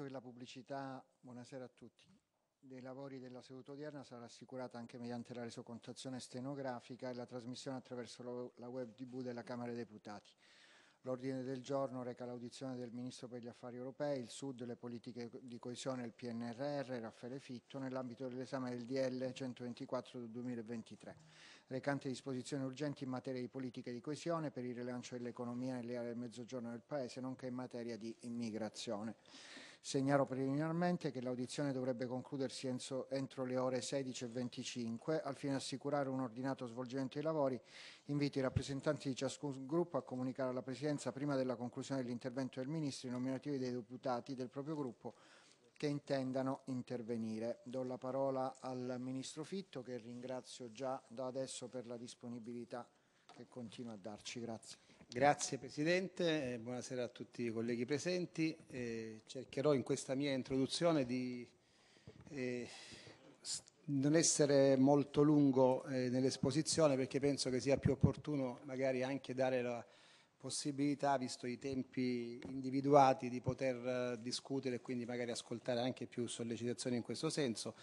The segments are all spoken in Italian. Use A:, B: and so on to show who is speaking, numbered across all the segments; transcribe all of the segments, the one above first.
A: fatto che la pubblicità, buonasera a tutti, dei lavori della seduta odierna sarà assicurata anche mediante la resocontazione stenografica e la trasmissione attraverso la web TV della Camera dei Deputati. L'ordine del giorno reca l'audizione del Ministro per gli Affari Europei, il Sud, le politiche di coesione il PNRR, Raffaele Fitto, nell'ambito dell'esame del DL 124 del 2023, recante disposizioni urgenti in materia di politiche di coesione per il rilancio dell'economia nelle aree del mezzogiorno del Paese, nonché in materia di immigrazione. Segnalo preliminarmente che l'audizione dovrebbe concludersi entro le ore 16.25. Al fine di assicurare un ordinato svolgimento dei lavori, invito i rappresentanti di ciascun gruppo a comunicare alla Presidenza, prima della conclusione dell'intervento del Ministro, i nominativi dei deputati del proprio gruppo che intendano intervenire. Do la parola al Ministro Fitto, che ringrazio già da adesso per la disponibilità che
B: continua a darci. Grazie. Grazie Presidente, buonasera a tutti i colleghi presenti. Eh, cercherò in questa mia introduzione di eh, non essere molto lungo eh, nell'esposizione perché penso che sia più opportuno magari anche dare la possibilità, visto i tempi individuati, di poter eh, discutere e quindi magari ascoltare anche più sollecitazioni in questo senso.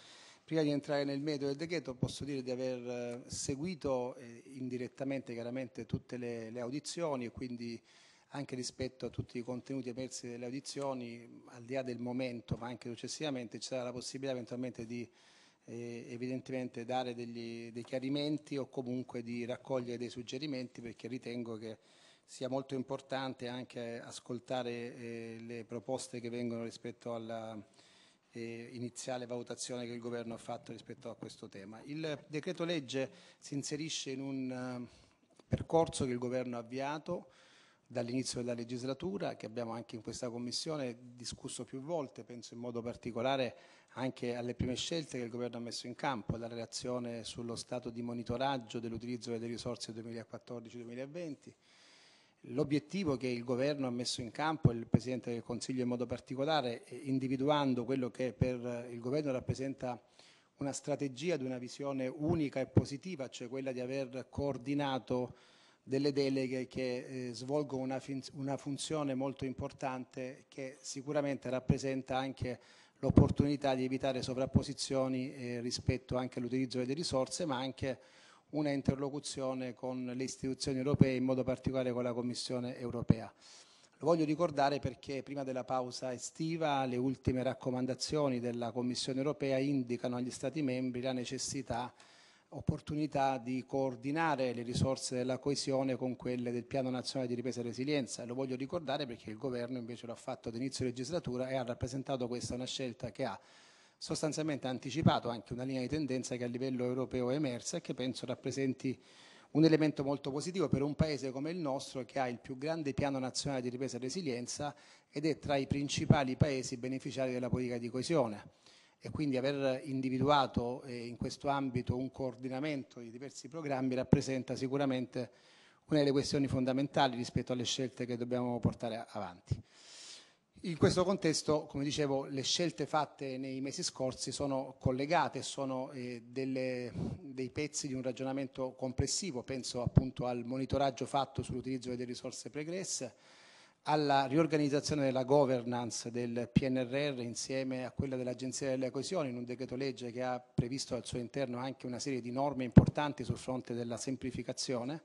B: Prima di entrare nel merito del decreto posso dire di aver eh, seguito eh, indirettamente chiaramente tutte le, le, audizioni e quindi anche rispetto a tutti i contenuti emersi delle audizioni, al di là del momento ma anche successivamente ci sarà la possibilità eventualmente di eh, evidentemente dare degli, dei chiarimenti o comunque di raccogliere dei suggerimenti perché ritengo che sia molto importante anche ascoltare eh, le proposte che vengono rispetto alla, eh, iniziale valutazione che il Governo ha fatto rispetto a questo tema. Il decreto legge si inserisce in un uh, percorso che il Governo ha avviato dall'inizio della legislatura, che abbiamo anche in questa Commissione discusso più volte, penso in modo particolare anche alle prime scelte che il Governo ha messo in campo, la relazione sullo stato di monitoraggio dell'utilizzo delle risorse 2014-2020, L'obiettivo che il governo ha messo in campo, e il Presidente del Consiglio in modo particolare, eh, individuando quello che per eh, il governo rappresenta una strategia di una visione unica e positiva, cioè quella di aver coordinato delle deleghe che eh, svolgono una, una, funzione molto importante che sicuramente rappresenta anche l'opportunità di evitare sovrapposizioni eh, rispetto anche all'utilizzo delle risorse, ma anche una interlocuzione con le istituzioni europee, in modo particolare con la Commissione europea. Lo voglio ricordare perché prima della pausa estiva le ultime raccomandazioni della Commissione europea indicano agli Stati membri la necessità, opportunità di coordinare le risorse della coesione con quelle del Piano Nazionale di Ripresa e Resilienza. Lo voglio ricordare perché il Governo invece lo ha fatto ad inizio legislatura e ha rappresentato questa una scelta che ha sostanzialmente ha anticipato anche una linea di tendenza che a livello europeo è emersa e che penso rappresenti un elemento molto positivo per un paese come il nostro che ha il più grande piano nazionale di ripresa e resilienza ed è tra i principali paesi beneficiari della politica di coesione e quindi aver individuato eh, in questo ambito un coordinamento di diversi programmi rappresenta sicuramente una delle questioni fondamentali rispetto alle scelte che dobbiamo portare avanti. In questo contesto, come dicevo, le scelte fatte nei mesi scorsi sono collegate, sono eh, delle, dei pezzi di un ragionamento complessivo, penso appunto al monitoraggio fatto sull'utilizzo delle risorse pregresse, alla riorganizzazione della governance del PNRR insieme a quella dell'Agenzia delle Coesioni in un decreto legge che ha previsto al suo interno anche una serie di norme importanti sul fronte della semplificazione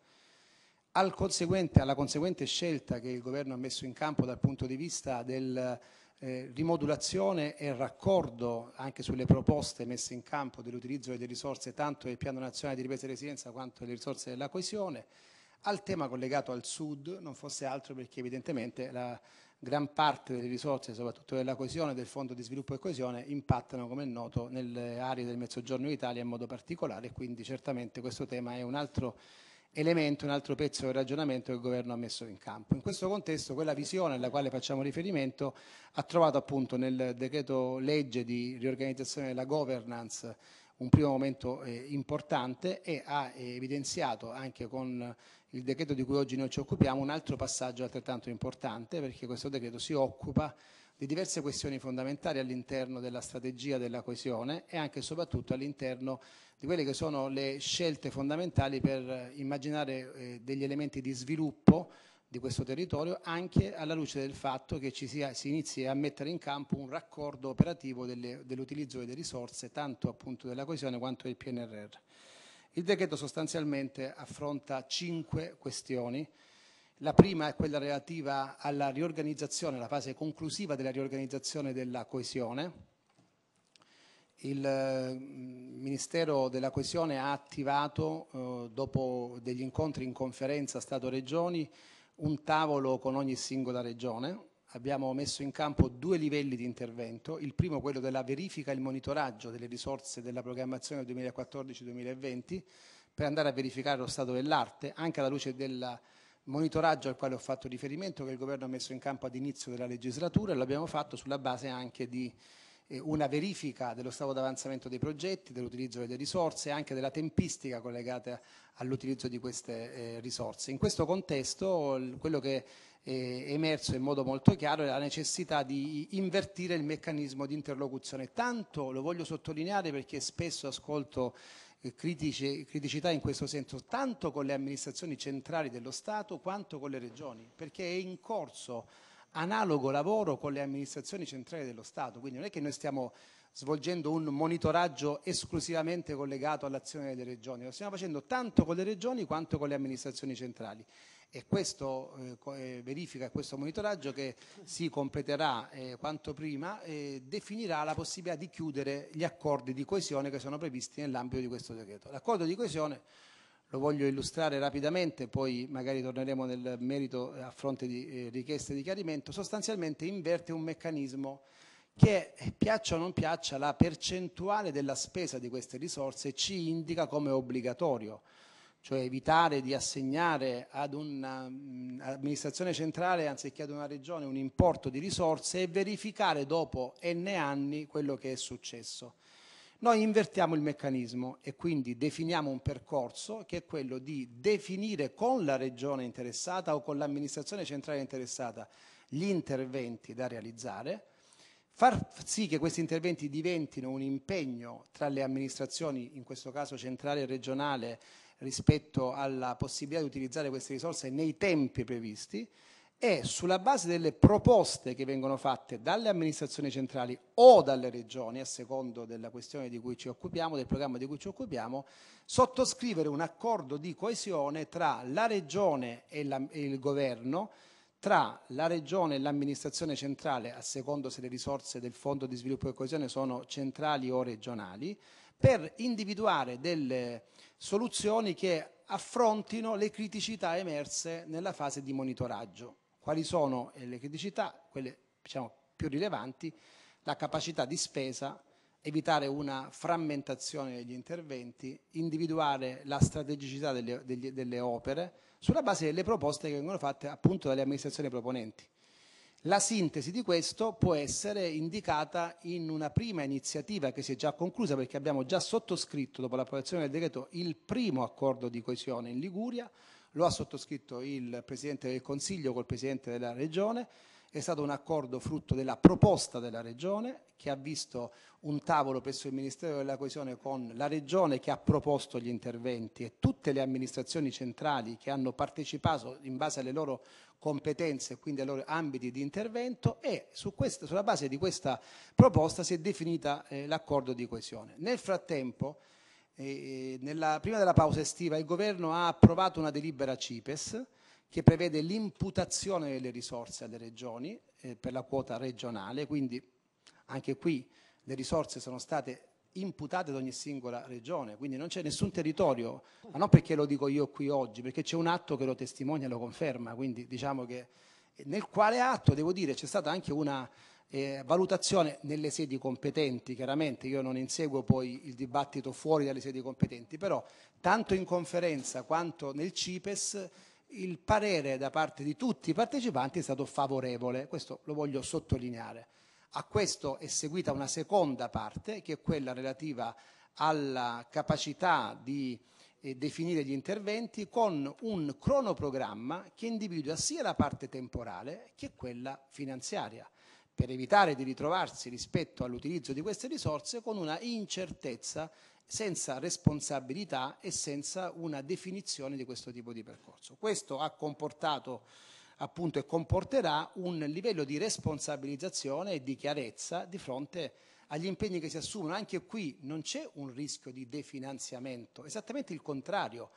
B: al conseguente, alla conseguente scelta che il governo ha messo in campo dal punto di vista del eh, rimodulazione e raccordo anche sulle proposte messe in campo dell'utilizzo delle risorse tanto del Piano Nazionale di Ripresa e resilienza quanto delle risorse della coesione, al tema collegato al Sud, non fosse altro perché evidentemente la gran parte delle risorse, soprattutto della coesione, del Fondo di Sviluppo e Coesione, impattano, come è noto, nelle aree del Mezzogiorno d'Italia in modo particolare, quindi certamente questo tema è un altro elemento, un altro pezzo del ragionamento che il governo ha messo in campo. In questo contesto quella visione alla quale facciamo riferimento ha trovato appunto nel decreto legge di riorganizzazione della governance un primo momento eh, importante e ha evidenziato anche con il decreto di cui oggi noi ci occupiamo un altro passaggio altrettanto importante perché questo decreto si occupa di diverse questioni fondamentali all'interno della strategia della coesione e anche e soprattutto all'interno di quelle che sono le scelte fondamentali per eh, immaginare eh, degli elementi di sviluppo di questo territorio anche alla luce del fatto che ci sia, si inizi a mettere in campo un raccordo operativo dell'utilizzo delle risorse tanto appunto della coesione quanto del PNRR. Il decreto sostanzialmente affronta cinque questioni. La prima è quella relativa alla riorganizzazione, alla fase conclusiva della riorganizzazione della coesione, il mm, Ministero della Coesione ha attivato, eh, dopo degli incontri in conferenza Stato-Regioni, un tavolo con ogni singola regione. Abbiamo messo in campo due livelli di intervento, il primo quello della verifica e il monitoraggio delle risorse della programmazione 2014-2020 per andare a verificare lo stato dell'arte, anche alla luce del monitoraggio al quale ho fatto riferimento che il Governo ha messo in campo ad inizio della legislatura e l'abbiamo fatto sulla base anche di eh, una verifica dello stato d'avanzamento dei progetti, dell'utilizzo delle risorse e anche della tempistica collegata all'utilizzo di queste eh, risorse. In questo contesto quello che eh, è emerso in modo molto chiaro è la necessità di invertire il meccanismo di interlocuzione. Tanto lo voglio sottolineare perché spesso ascolto critici, criticità in questo senso, tanto con le amministrazioni centrali dello Stato quanto con le regioni, perché è in corso analogo lavoro con le amministrazioni centrali dello Stato, quindi non è che noi stiamo svolgendo un monitoraggio esclusivamente collegato all'azione delle regioni, lo stiamo facendo tanto con le regioni quanto con le amministrazioni centrali e questo eh, eh verifica, questo monitoraggio che si completerà eh, quanto prima eh, definirà la possibilità di chiudere gli accordi di coesione che sono previsti nell'ambito di questo decreto. L'accordo di coesione lo voglio illustrare rapidamente, poi magari torneremo nel merito a fronte di eh, richieste di chiarimento, sostanzialmente inverte un meccanismo che piaccia o non piaccia la percentuale della spesa di queste risorse ci indica come obbligatorio, cioè evitare di assegnare ad un'amministrazione mm, centrale anziché ad una regione un importo di risorse e verificare dopo n anni quello che è successo. Noi invertiamo il meccanismo e quindi definiamo un percorso che è quello di definire con la regione interessata o con l'amministrazione centrale interessata gli interventi da realizzare, far sì che questi interventi diventino un impegno tra le amministrazioni, in questo caso centrale e regionale, rispetto alla possibilità di utilizzare queste risorse nei tempi previsti è sulla base delle proposte che vengono fatte dalle amministrazioni centrali o dalle regioni, a secondo della questione di cui ci occupiamo, del programma di cui ci occupiamo, sottoscrivere un accordo di coesione tra la regione e, la, e il governo, tra la regione e l'amministrazione centrale, a secondo se le risorse del Fondo di sviluppo e coesione sono centrali o regionali, per individuare delle soluzioni che affrontino le criticità emerse nella fase di monitoraggio quali sono eh, le criticità, quelle diciamo, più rilevanti, la capacità di spesa, evitare una frammentazione degli interventi, individuare la strategicità delle, delle, delle, opere sulla base delle proposte che vengono fatte appunto dalle amministrazioni proponenti. La sintesi di questo può essere indicata in una prima iniziativa che si è già conclusa perché abbiamo già sottoscritto dopo l'approvazione del decreto il primo accordo di coesione in Liguria lo ha sottoscritto il Presidente del Consiglio col Presidente della Regione, è stato un accordo frutto della proposta della Regione che ha visto un tavolo presso il Ministero della Coesione con la Regione che ha proposto gli interventi e tutte le amministrazioni centrali che hanno partecipato in base alle loro competenze e quindi ai loro ambiti di intervento e su questa, sulla base di questa proposta si è definita eh, l'accordo di coesione. Nel frattempo e nella, prima della pausa estiva il governo ha approvato una delibera CIPES che prevede l'imputazione delle risorse alle regioni eh, per la quota regionale, quindi anche qui le risorse sono state imputate ad ogni singola regione, quindi non c'è nessun territorio, ma non perché lo dico io qui oggi, perché c'è un atto che lo testimonia e lo conferma, quindi diciamo che eh, nel quale atto, devo dire, c'è stata anche una eh, valutazione nelle sedi competenti, chiaramente io non inseguo poi il dibattito fuori dalle sedi competenti, però tanto in conferenza quanto nel CIPES il parere da parte di tutti i partecipanti è stato favorevole, questo lo voglio sottolineare. A questo è seguita una seconda parte che è quella relativa alla capacità di eh, definire gli interventi con un cronoprogramma che individua sia la parte temporale che quella finanziaria per evitare di ritrovarsi rispetto all'utilizzo di queste risorse con una incertezza senza responsabilità e senza una definizione di questo tipo di percorso. Questo ha comportato appunto e comporterà un livello di responsabilizzazione e di chiarezza di fronte agli impegni che si assumono. Anche qui non c'è un rischio di definanziamento, esattamente il contrario.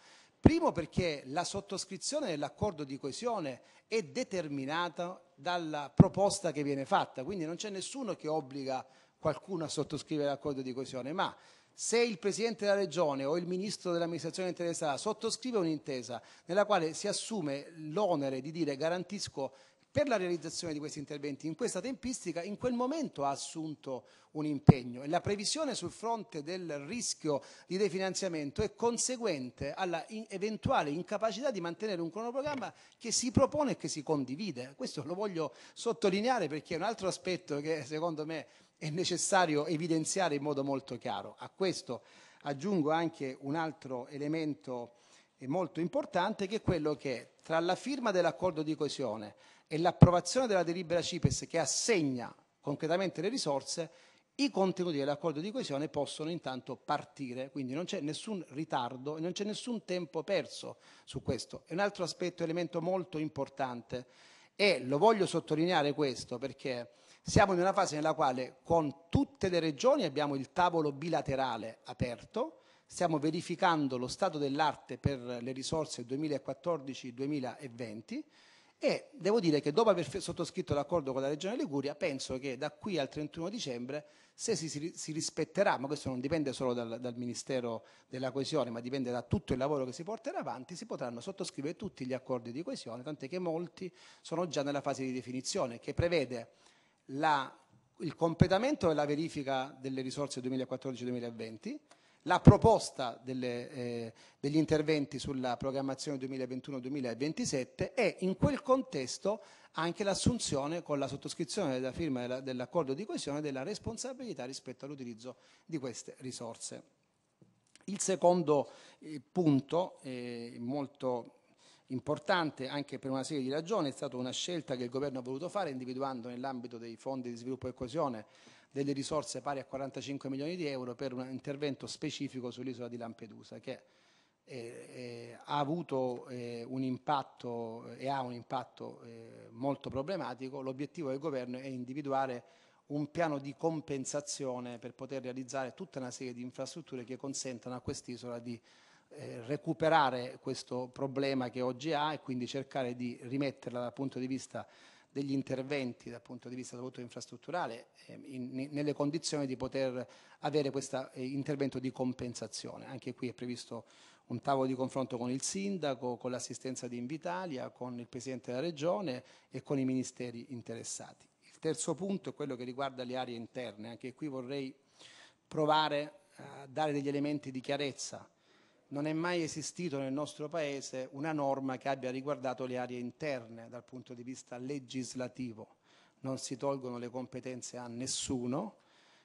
B: Primo perché la sottoscrizione dell'accordo di coesione è determinata dalla proposta che viene fatta, quindi non c'è nessuno che obbliga qualcuno a sottoscrivere l'accordo di coesione, ma se il Presidente della Regione o il Ministro dell'amministrazione interessata sottoscrive un'intesa nella quale si assume l'onere di dire garantisco per la realizzazione di questi interventi in questa tempistica in quel momento ha assunto un impegno e la previsione sul fronte del rischio di definanziamento è conseguente alla in eventuale incapacità di mantenere un cronoprogramma che si propone e che si condivide. Questo lo voglio sottolineare perché è un altro aspetto che secondo me è necessario evidenziare in modo molto chiaro. A questo aggiungo anche un altro elemento eh, molto importante che è quello che tra la firma dell'accordo di coesione e l'approvazione della delibera CIPES che assegna concretamente le risorse, i contenuti dell'accordo di coesione possono intanto partire, quindi non c'è nessun ritardo, e non c'è nessun tempo perso su questo. E un altro aspetto, elemento molto importante, e lo voglio sottolineare questo perché siamo in una fase nella quale con tutte le regioni abbiamo il tavolo bilaterale aperto, stiamo verificando lo stato dell'arte per le risorse 2014-2020 e devo dire che dopo aver sottoscritto l'accordo con la Regione Liguria, penso che da qui al 31 dicembre, se si, si rispetterà, ma questo non dipende solo dal, dal, Ministero della Coesione, ma dipende da tutto il lavoro che si porterà avanti, si potranno sottoscrivere tutti gli accordi di coesione, tant'è che molti sono già nella fase di definizione, che prevede la, il completamento e la verifica delle risorse 2014-2020 la proposta delle, eh, degli interventi sulla programmazione 2021-2027 e in quel contesto anche l'assunzione con la sottoscrizione della firma dell'accordo di coesione della responsabilità rispetto all'utilizzo di queste risorse. Il secondo eh, punto, eh, molto importante anche per una serie di ragioni, è stata una scelta che il governo ha voluto fare individuando nell'ambito dei fondi di sviluppo e coesione delle risorse pari a 45 milioni di euro per un intervento specifico sull'isola di Lampedusa che eh, eh, ha avuto eh, un impatto e ha un impatto eh, molto problematico. L'obiettivo del governo è individuare un piano di compensazione per poter realizzare tutta una serie di infrastrutture che consentano a quest'isola di eh, recuperare questo problema che oggi ha e quindi cercare di rimetterla dal punto di vista degli interventi dal punto di vista soprattutto infrastrutturale eh, in, nelle condizioni di poter avere questo eh, intervento di compensazione. Anche qui è previsto un tavolo di confronto con il sindaco, con l'assistenza di Invitalia, con il presidente della regione e con i ministeri interessati. Il terzo punto è quello che riguarda le aree interne, anche qui vorrei provare a dare degli elementi di chiarezza non è mai esistito nel nostro Paese una norma che abbia riguardato le aree interne dal punto di vista legislativo. Non si tolgono le competenze a nessuno,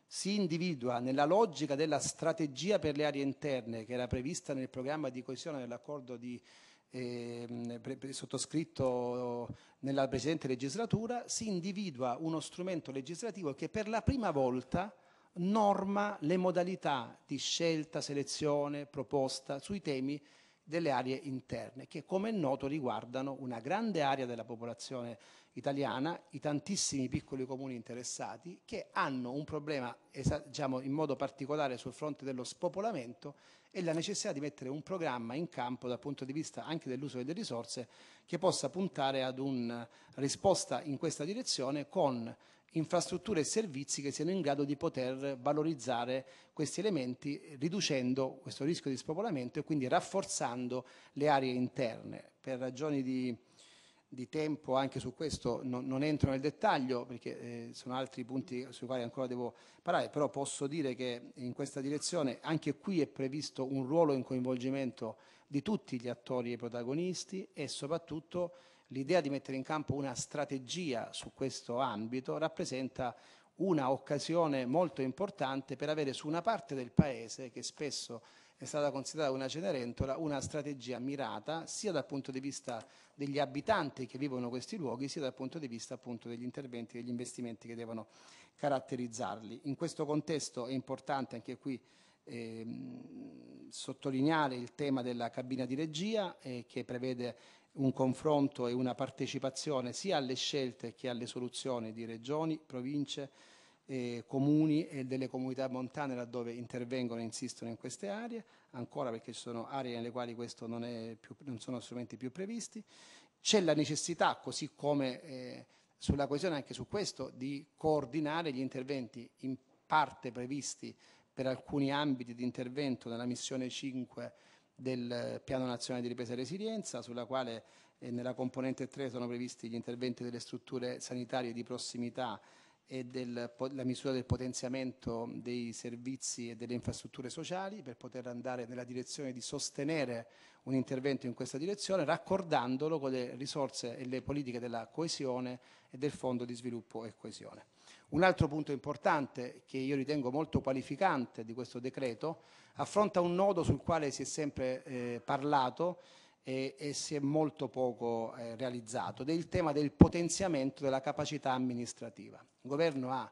B: si individua nella logica della strategia per le aree interne che era prevista nel programma di coesione dell'accordo di, ehm, sottoscritto nella precedente legislatura, si individua uno strumento legislativo che per la prima volta norma le modalità di scelta, selezione, proposta sui temi delle aree interne, che come è noto riguardano una grande area della popolazione italiana, i tantissimi piccoli comuni interessati, che hanno un problema diciamo, in modo particolare sul fronte dello spopolamento e la necessità di mettere un programma in campo dal punto di vista anche dell'uso delle risorse che possa puntare ad una eh, risposta in questa direzione con infrastrutture e servizi che siano in grado di poter valorizzare questi elementi riducendo questo rischio di spopolamento e quindi rafforzando le aree interne. Per ragioni di, di tempo anche su questo non, non entro nel dettaglio perché eh, sono altri punti sui quali ancora devo parlare, però posso dire che in questa direzione anche qui è previsto un ruolo in coinvolgimento di tutti gli attori e protagonisti e soprattutto l'idea di mettere in campo una strategia su questo ambito rappresenta una occasione molto importante per avere su una parte del Paese, che spesso è stata considerata una cenerentola, una strategia mirata sia dal punto di vista degli abitanti che vivono questi luoghi, sia dal punto di vista appunto degli interventi e degli investimenti che devono caratterizzarli. In questo contesto è importante anche qui ehm, sottolineare il tema della cabina di regia eh, che prevede un confronto e una partecipazione sia alle scelte che alle soluzioni di regioni, province, eh, comuni e delle comunità montane laddove intervengono e insistono in queste aree, ancora perché ci sono aree nelle quali questo non, più, non sono strumenti più previsti. C'è la necessità, così come eh, sulla coesione anche su questo, di coordinare gli interventi in parte previsti per alcuni ambiti di intervento nella missione 5 del Piano Nazionale di Ripresa e Resilienza, sulla quale eh, nella componente 3 sono previsti gli interventi delle strutture sanitarie di prossimità e del, la misura del potenziamento dei servizi e delle infrastrutture sociali per poter andare nella direzione di sostenere un intervento in questa direzione, raccordandolo con le risorse e le politiche della coesione e del Fondo di sviluppo e coesione. Un altro punto importante che io ritengo molto qualificante di questo decreto affronta un nodo sul quale si è sempre eh, parlato e, e, si è molto poco eh, realizzato, ed è il tema del potenziamento della capacità amministrativa. Il governo ha,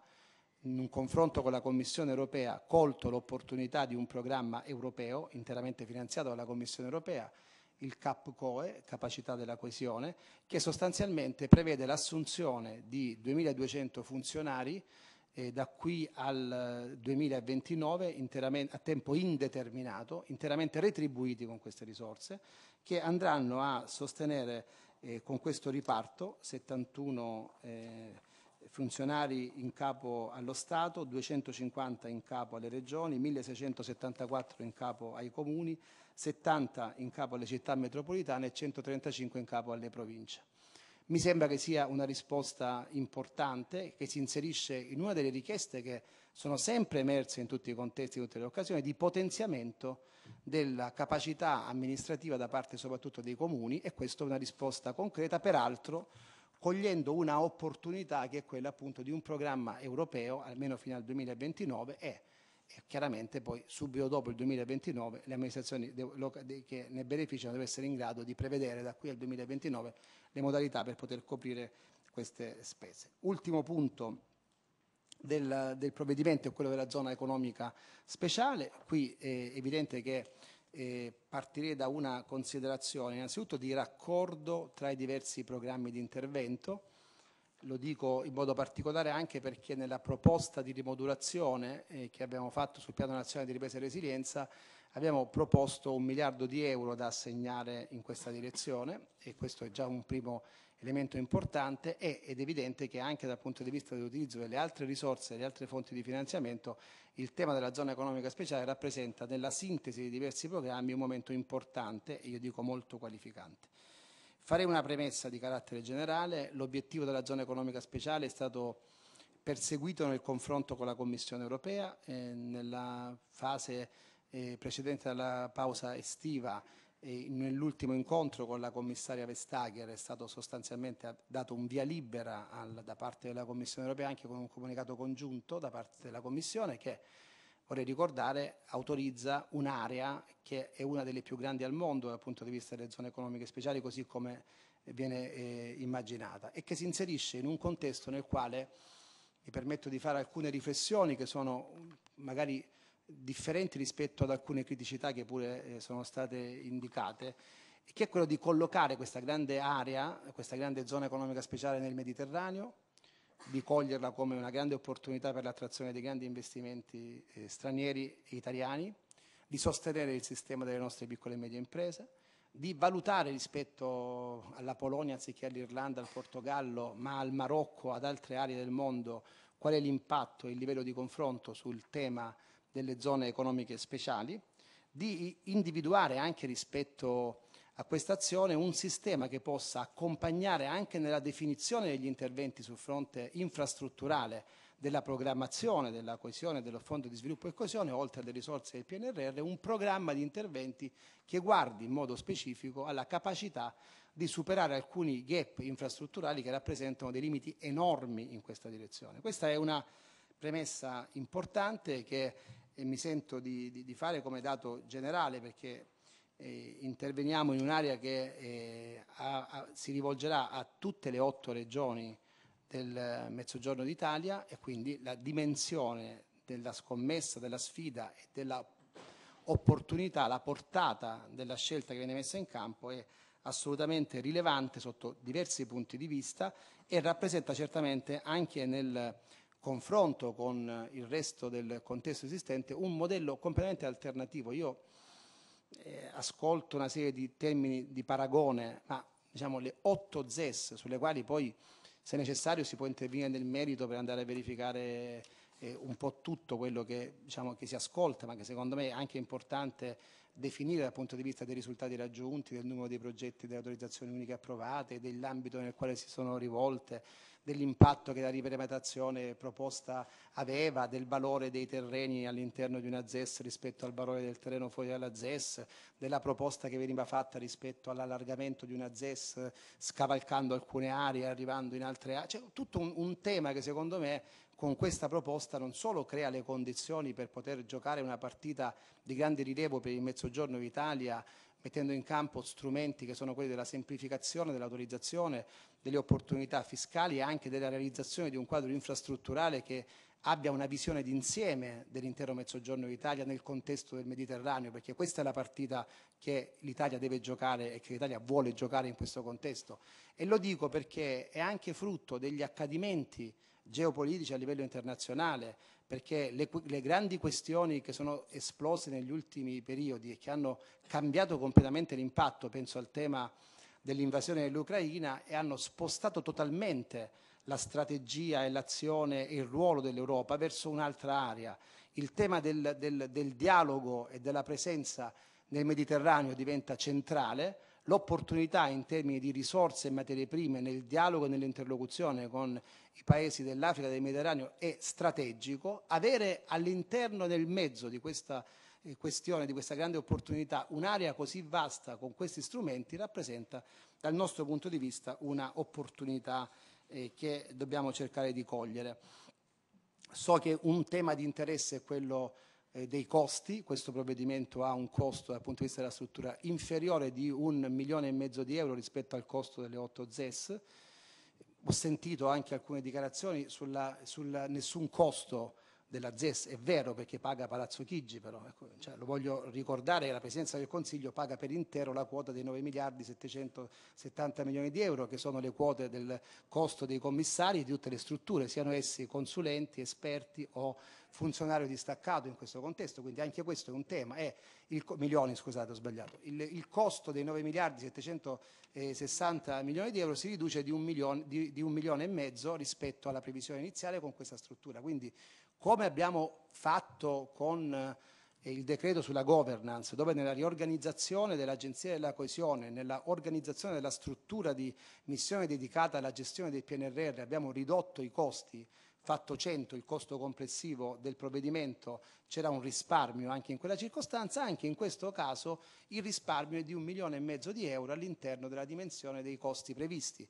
B: in un confronto con la Commissione europea, colto l'opportunità di un programma europeo interamente finanziato dalla Commissione europea il CAPCOE, capacità della coesione, che sostanzialmente prevede l'assunzione di 2200 funzionari eh, da qui al 2029 eh, a tempo indeterminato, interamente retribuiti con queste risorse, che andranno a sostenere eh, con questo riparto 71 eh, funzionari in capo allo Stato, 250 in capo alle regioni, 1674 in capo ai comuni, 70 in capo alle città metropolitane e 135 in capo alle province. Mi sembra che sia una risposta importante che si inserisce in una delle richieste che sono sempre emerse in tutti i contesti, in tutte le occasioni, di potenziamento della capacità amministrativa da parte soprattutto dei comuni e questa è una risposta concreta, peraltro cogliendo una opportunità che è quella appunto di un programma europeo, almeno fino al 2029, e chiaramente poi subito dopo il 2029 le amministrazioni che ne beneficiano devono essere in grado di prevedere da qui al 2029 le modalità per poter coprire queste spese. Ultimo punto del, del provvedimento è quello della zona economica speciale, qui è evidente che eh, partirei da una considerazione innanzitutto di raccordo tra i diversi programmi di intervento, lo dico in modo particolare anche perché nella proposta di rimodulazione eh, che abbiamo fatto sul piano nazionale di ripresa e resilienza abbiamo proposto un miliardo di euro da assegnare in questa direzione e questo è già un primo elemento importante e, ed evidente che anche dal punto di vista dell'utilizzo delle altre risorse e delle altre fonti di finanziamento il tema della zona economica speciale rappresenta nella sintesi di diversi programmi un momento importante e io dico molto qualificante. Farei una premessa di carattere generale. L'obiettivo della zona economica speciale è stato perseguito nel confronto con la Commissione europea. Eh, nella fase eh, precedente alla pausa estiva, eh, nell'ultimo incontro con la commissaria Vestager è stato sostanzialmente dato un via libera al, da parte della Commissione europea, anche con un comunicato congiunto da parte della Commissione che vorrei ricordare, autorizza un'area che è una delle più grandi al mondo dal punto di vista delle zone economiche speciali, così come viene eh, immaginata, e che si inserisce in un contesto nel quale mi permetto di fare alcune riflessioni che sono magari differenti rispetto ad alcune criticità che pure eh, sono state indicate, che è quello di collocare questa grande area, questa grande zona economica speciale nel Mediterraneo, di coglierla come una grande opportunità per l'attrazione di grandi investimenti eh, stranieri e italiani, di sostenere il sistema delle nostre piccole e medie imprese, di valutare rispetto alla Polonia anziché all'Irlanda, al Portogallo, ma al Marocco, ad altre aree del mondo, qual è l'impatto e il livello di confronto sul tema delle zone economiche speciali, di individuare anche rispetto a questa azione un sistema che possa accompagnare anche nella definizione degli interventi sul fronte infrastrutturale della programmazione, della coesione, dello fondo di sviluppo e coesione, oltre alle risorse del PNRR, un programma di interventi che guardi in modo specifico alla capacità di superare alcuni gap infrastrutturali che rappresentano dei limiti enormi in questa direzione. Questa è una premessa importante che eh, mi sento di, di, di fare come dato generale perché eh, interveniamo in un'area che eh, a, a, si rivolgerà a tutte le otto regioni del Mezzogiorno d'Italia e quindi la dimensione della scommessa, della sfida e della opportunità, la portata della scelta che viene messa in campo è assolutamente rilevante sotto diversi punti di vista e rappresenta certamente anche nel confronto con il resto del contesto esistente un modello completamente alternativo. Io eh, ascolto una serie di termini di paragone, ma diciamo le otto ZES sulle quali poi se necessario si può intervenire nel merito per andare a verificare eh, un po' tutto quello che, diciamo, che si ascolta, ma che secondo me è anche importante definire dal punto di vista dei risultati raggiunti, del numero dei progetti delle autorizzazioni uniche approvate, dell'ambito nel quale si sono rivolte, dell'impatto che la riperimetrazione proposta aveva, del valore dei terreni all'interno di una ZES rispetto al valore del terreno fuori dalla ZES, della proposta che veniva fatta rispetto all'allargamento di una ZES scavalcando alcune aree, arrivando in altre aree. cioè tutto un, un tema che secondo me con questa proposta non solo crea le condizioni per poter giocare una partita di grande rilievo per il Mezzogiorno d'Italia, mettendo in campo strumenti che sono quelli della semplificazione, dell'autorizzazione, delle opportunità fiscali e anche della realizzazione di un quadro infrastrutturale che abbia una visione d'insieme dell'intero Mezzogiorno d'Italia nel contesto del Mediterraneo, perché questa è la partita che l'Italia deve giocare e che l'Italia vuole giocare in questo contesto. E lo dico perché è anche frutto degli accadimenti geopolitici a livello internazionale, perché le, le, grandi questioni che sono esplose negli ultimi periodi e che hanno cambiato completamente l'impatto, penso al tema dell'invasione dell'Ucraina, e hanno spostato totalmente la strategia e l'azione e il ruolo dell'Europa verso un'altra area. Il tema del, del, del dialogo e della presenza nel Mediterraneo diventa centrale l'opportunità in termini di risorse e materie prime nel dialogo e nell'interlocuzione con i paesi dell'Africa e del Mediterraneo è strategico, avere all'interno del mezzo di questa eh, questione, di questa grande opportunità, un'area così vasta con questi strumenti rappresenta dal nostro punto di vista un'opportunità eh, che dobbiamo cercare di cogliere. So che un tema di interesse è quello eh, dei costi, questo provvedimento ha un costo dal punto di vista della struttura inferiore di un milione e mezzo di euro rispetto al costo delle 8 ZES. Ho sentito anche alcune dichiarazioni sul nessun costo della ZES, è vero perché paga Palazzo Chigi, però ecco, cioè, lo voglio ricordare che la Presidenza del Consiglio paga per intero la quota dei 9 miliardi 770 milioni di euro, che sono le quote del costo dei commissari e di tutte le strutture, siano essi consulenti, esperti o funzionario distaccato in questo contesto, quindi anche questo è un tema, è il, milioni scusate ho sbagliato, il, il costo dei 9 miliardi 760 milioni di euro si riduce di un, milione, di, di un milione e mezzo rispetto alla previsione iniziale con questa struttura, quindi come abbiamo fatto con eh, il decreto sulla governance, dove nella riorganizzazione dell'Agenzia della Coesione, nella organizzazione della struttura di missione dedicata alla gestione del PNRR abbiamo ridotto i costi fatto 100 il costo complessivo del provvedimento, c'era un risparmio anche in quella circostanza, anche in questo caso il risparmio è di un milione e mezzo di euro all'interno della dimensione dei costi previsti.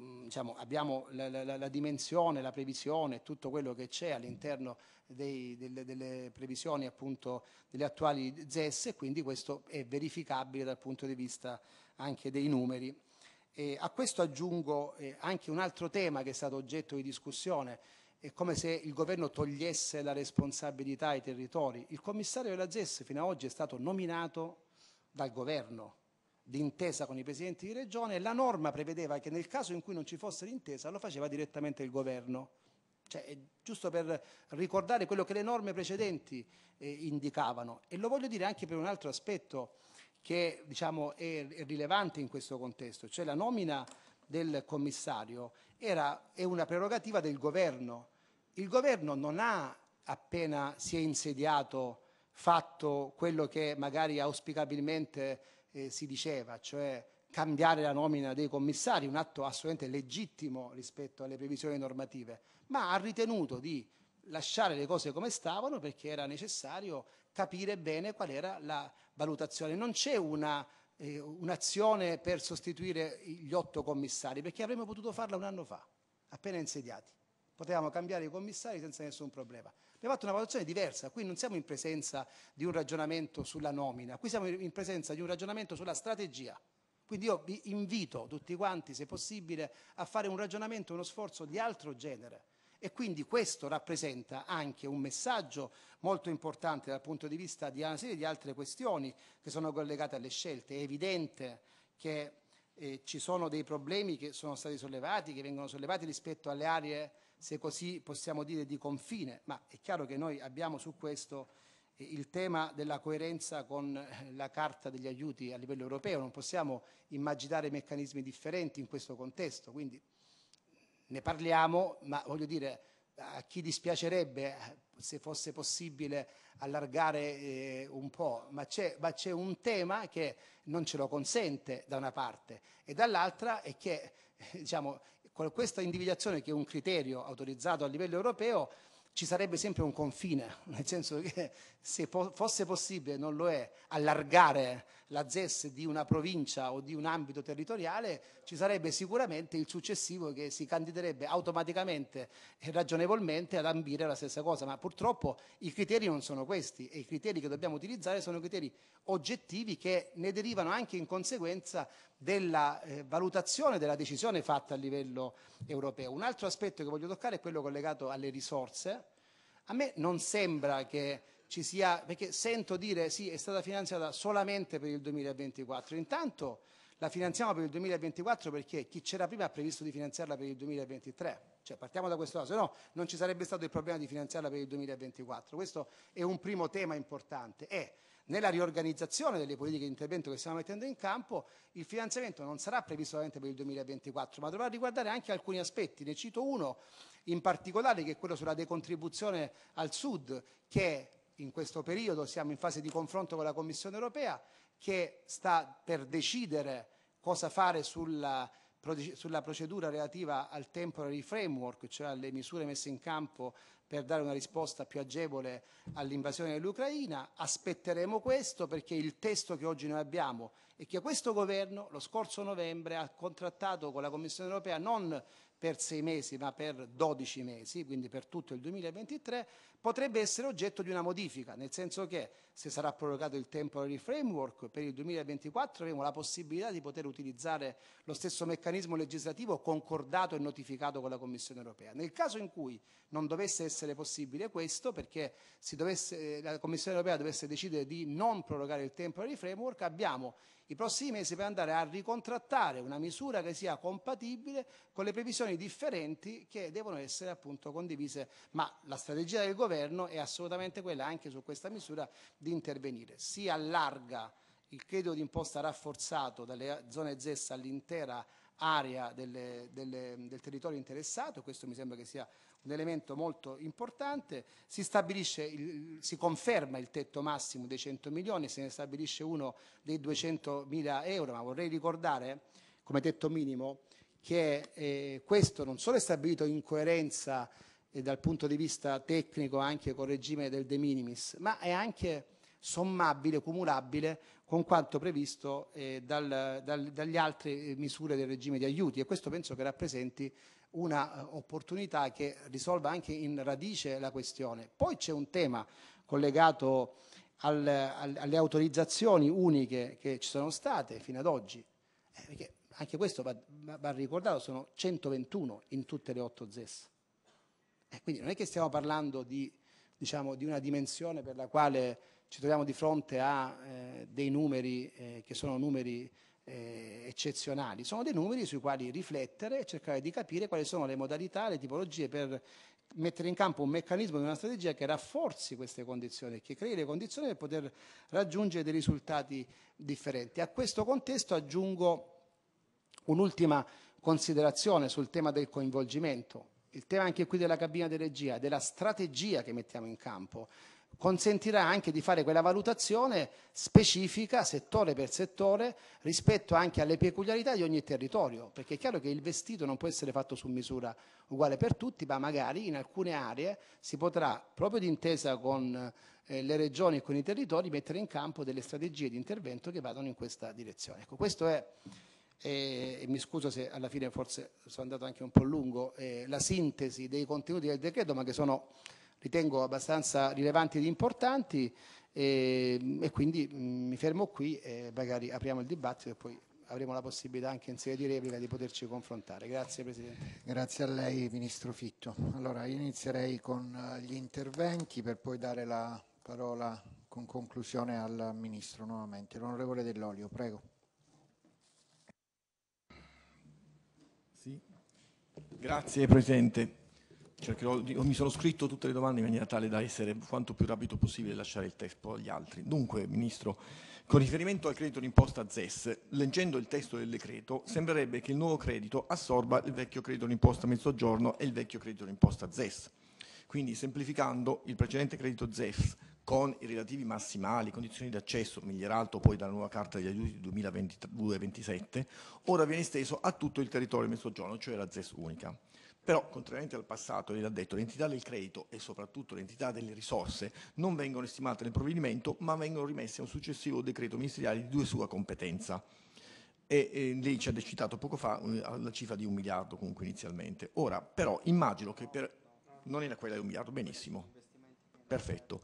B: Mm, diciamo, abbiamo la, la, la, dimensione, la previsione, tutto quello che c'è all'interno delle, delle, previsioni appunto delle attuali ZES e quindi questo è verificabile dal punto di vista anche dei numeri. E a questo aggiungo eh, anche un altro tema che è stato oggetto di discussione è come se il governo togliesse la responsabilità ai territori. Il commissario della ZES fino ad oggi è stato nominato dal governo d'intesa con i presidenti di regione e la norma prevedeva che nel caso in cui non ci fosse l'intesa lo faceva direttamente il governo. Cioè, giusto per ricordare quello che le norme precedenti eh, indicavano. E lo voglio dire anche per un altro aspetto che diciamo, è, è rilevante in questo contesto, cioè la nomina del commissario era, è una prerogativa del governo. Il governo non ha, appena si è insediato, fatto quello che magari auspicabilmente eh, si diceva, cioè cambiare la nomina dei commissari, un atto assolutamente legittimo rispetto alle previsioni normative, ma ha ritenuto di lasciare le cose come stavano perché era necessario capire bene qual era la valutazione. Non c'è una eh, un'azione per sostituire gli otto commissari, perché avremmo potuto farla un anno fa, appena insediati. Potevamo cambiare i commissari senza nessun problema. Abbiamo fatto una valutazione diversa, qui non siamo in presenza di un ragionamento sulla nomina, qui siamo in presenza di un ragionamento sulla strategia. Quindi io vi invito tutti quanti, se possibile, a fare un ragionamento, uno sforzo di altro genere e quindi questo rappresenta anche un messaggio molto importante dal punto di vista di una serie di altre questioni che sono collegate alle scelte. È evidente che eh, ci sono dei problemi che sono stati sollevati, che vengono sollevati rispetto alle aree, se così possiamo dire, di confine, ma è chiaro che noi abbiamo su questo eh, il tema della coerenza con eh, la Carta degli aiuti a livello europeo, non possiamo immaginare meccanismi differenti in questo contesto, quindi ne parliamo, ma voglio dire, a chi dispiacerebbe eh, se fosse possibile allargare eh, un po', ma c'è, ma c'è, un tema che non ce lo consente da una parte e dall'altra è che eh, diciamo, con questa individuazione che è un criterio autorizzato a livello europeo ci sarebbe sempre un confine, nel senso che se po- fosse possibile, non lo è, allargare la ZES di una provincia o di un ambito territoriale, ci sarebbe sicuramente il successivo che si candiderebbe automaticamente e ragionevolmente ad ambire la stessa cosa, ma purtroppo i criteri non sono questi e i criteri che dobbiamo utilizzare sono criteri oggettivi che ne derivano anche in conseguenza della eh, valutazione della decisione fatta a livello europeo. Un altro aspetto che voglio toccare è quello collegato alle risorse. A me non sembra che ci sia, perché sento dire sì, è stata finanziata solamente per il 2024. Intanto la finanziamo per il 2024 perché chi c'era prima ha previsto di finanziarla per il 2023. Cioè, partiamo da questo se no, non ci sarebbe stato il problema di finanziarla per il 2024. Questo è un primo tema importante. E nella riorganizzazione delle politiche di intervento che stiamo mettendo in campo, il finanziamento non sarà previsto solamente per il 2024, ma dovrà riguardare anche alcuni aspetti. Ne cito uno in particolare, che è quello sulla decontribuzione al Sud, che in questo periodo siamo in fase di confronto con la Commissione europea che sta per decidere cosa fare sulla, sulla procedura relativa al temporary framework, cioè alle misure messe in campo per dare una risposta più agevole all'invasione dell'Ucraina. Aspetteremo questo perché il testo che oggi noi abbiamo e che questo governo lo scorso novembre ha contrattato con la Commissione europea non per sei mesi ma per 12 mesi, quindi per tutto il 2023, potrebbe essere oggetto di una modifica, nel senso che se sarà prorogato il temporary framework per il 2024 avremo la possibilità di poter utilizzare lo stesso meccanismo legislativo concordato e notificato con la Commissione europea. Nel caso in cui non dovesse essere possibile questo, perché dovesse, eh, la Commissione europea dovesse decidere di non prorogare il temporary framework, abbiamo i prossimi mesi per andare a ricontrattare una misura che sia compatibile con le previsioni differenti che devono essere appunto condivise, ma la strategia del governo è assolutamente quella anche su questa misura di intervenire. Si allarga il credito d'imposta rafforzato dalle zone ZES all'intera area delle, delle, del territorio interessato, questo mi sembra che sia un elemento molto importante, si, il, si conferma il tetto massimo dei 100 milioni, se ne stabilisce uno dei 200 mila euro, ma vorrei ricordare come tetto minimo che eh, questo non solo è stabilito in coerenza eh, dal punto di vista tecnico anche col regime del de minimis, ma è anche sommabile, cumulabile con quanto previsto eh, dal, dal, dagli altri eh, misure del regime di aiuti e questo penso che rappresenti una eh, opportunità che risolva anche in radice la questione. Poi c'è un tema collegato al, al, alle autorizzazioni uniche che ci sono state fino ad oggi, eh, anche questo va, va, ricordato, sono 121 in tutte le 8 ZES. Eh, quindi non è che stiamo parlando di, diciamo, di, una dimensione per la quale ci troviamo di fronte a eh, dei numeri eh, che sono numeri eh, eccezionali, sono dei numeri sui quali riflettere e cercare di capire quali sono le modalità, le tipologie per mettere in campo un meccanismo di una strategia che rafforzi queste condizioni, che crei le condizioni per poter raggiungere dei risultati differenti. A questo contesto aggiungo un'ultima considerazione sul tema del coinvolgimento, il tema anche qui della cabina di regia, della strategia che mettiamo in campo, consentirà anche di fare quella valutazione specifica settore per settore rispetto anche alle peculiarità di ogni territorio, perché è chiaro che il vestito non può essere fatto su misura uguale per tutti, ma magari in alcune aree si potrà, proprio d'intesa con eh, le regioni e con i territori, mettere in campo delle strategie di intervento che vadano in questa direzione. Ecco, questo è, eh, mi scuso se alla fine forse sono andato anche un po' lungo, eh, la sintesi dei contenuti del decreto, ma che sono ritengo abbastanza rilevanti ed importanti e, ehm, e quindi mm, mi fermo qui e magari apriamo il dibattito e poi avremo la possibilità anche in sede di replica di poterci confrontare. Grazie Presidente. Grazie a lei Ministro Fitto. Allora io inizierei con
A: eh, gli interventi per poi dare la parola con conclusione al Ministro nuovamente. L'Onorevole Dell'Olio, prego.
C: Sì. Grazie Presidente cercherò di, mi sono scritto tutte le domande in maniera tale da essere quanto più rapido possibile e lasciare il testo agli altri. Dunque, Ministro, con riferimento al credito d'imposta ZES, leggendo il testo del decreto, sembrerebbe che il nuovo credito assorba il vecchio credito d'imposta Mezzogiorno e il vecchio credito d'imposta ZES. Quindi, semplificando, il precedente credito ZES con i relativi massimali, condizioni di accesso, migliorato poi dalla nuova carta degli aiuti 2022 2027 ora viene esteso a tutto il territorio mezzogiorno, cioè la ZES unica. Però, contrariamente al passato, lei l'ha detto, l'entità del credito e soprattutto l'entità delle risorse non vengono stimate nel provvedimento, ma vengono rimesse a un successivo decreto ministeriale di due sua competenza. E, e lei ci ha citato poco fa la cifra di un miliardo comunque inizialmente. Ora, però, immagino che per... Non era quella di un miliardo, benissimo. Perfetto.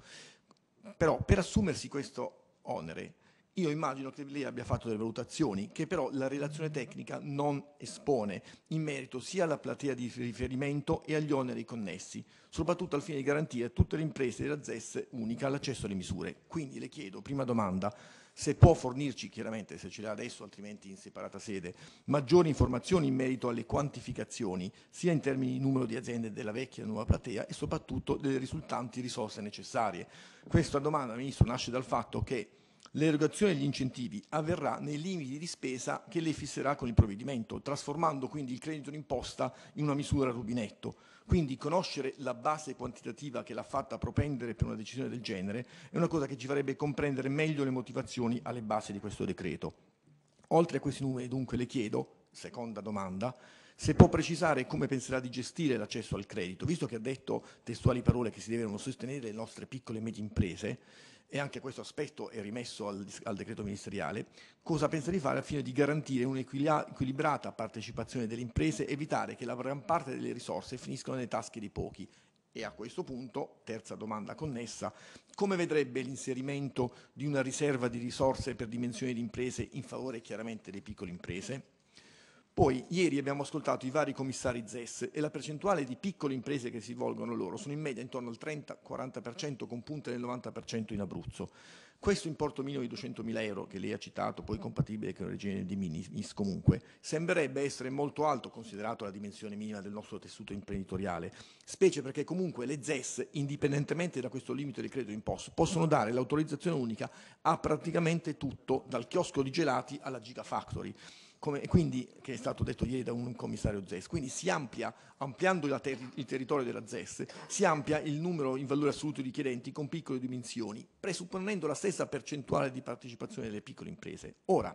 C: Però, per assumersi questo onere, io immagino che lei abbia fatto delle valutazioni che però la relazione tecnica non espone in merito sia alla platea di riferimento e agli oneri connessi, soprattutto al fine di garantire a tutte le imprese della ZES unica l'accesso alle misure. Quindi le chiedo, prima domanda, se può fornirci, chiaramente se ce l'ha adesso, altrimenti in separata sede, maggiori informazioni in merito alle quantificazioni, sia in termini di numero di aziende della vecchia e nuova platea e soprattutto delle risultanti risorse necessarie. Questa domanda, Ministro, nasce dal fatto che L'erogazione degli incentivi avverrà nei limiti di spesa che lei fisserà con il provvedimento, trasformando quindi il credito d'imposta in una misura rubinetto. Quindi conoscere la base quantitativa che l'ha fatta propendere per una decisione del genere è una cosa che ci farebbe comprendere meglio le motivazioni alle basi di questo decreto. Oltre a questi numeri dunque le chiedo, seconda domanda, se può precisare come penserà di gestire l'accesso al credito, visto che ha detto testuali parole che si devono sostenere le nostre piccole e medie imprese, e anche questo aspetto è rimesso al, al decreto ministeriale, cosa pensa di fare al fine di garantire un'equilibrata partecipazione delle imprese, evitare che la gran parte delle risorse finiscano nelle tasche di pochi e a questo punto, terza domanda connessa, come vedrebbe l'inserimento di una riserva di risorse per dimensioni di imprese in favore chiaramente delle piccole imprese? Poi ieri abbiamo ascoltato i vari commissari ZES e la percentuale di piccole imprese che si volgono loro sono in media intorno al 30-40% con punte del 90% in Abruzzo. Questo importo minimo di 200.000 euro che lei ha citato, poi compatibile con il regime di Minis comunque, sembrerebbe essere molto alto considerato la dimensione minima del nostro tessuto imprenditoriale, specie perché comunque le ZES, indipendentemente da questo limite di credito imposto, possono dare l'autorizzazione unica a praticamente tutto, dal chiosco di gelati alla gigafactory come, quindi, che è stato detto ieri da un commissario ZES, quindi si amplia, ampliando ter- il territorio della ZES, si amplia il numero in valore assoluto di richiedenti con piccole dimensioni, presupponendo la stessa percentuale di partecipazione delle piccole imprese. Ora,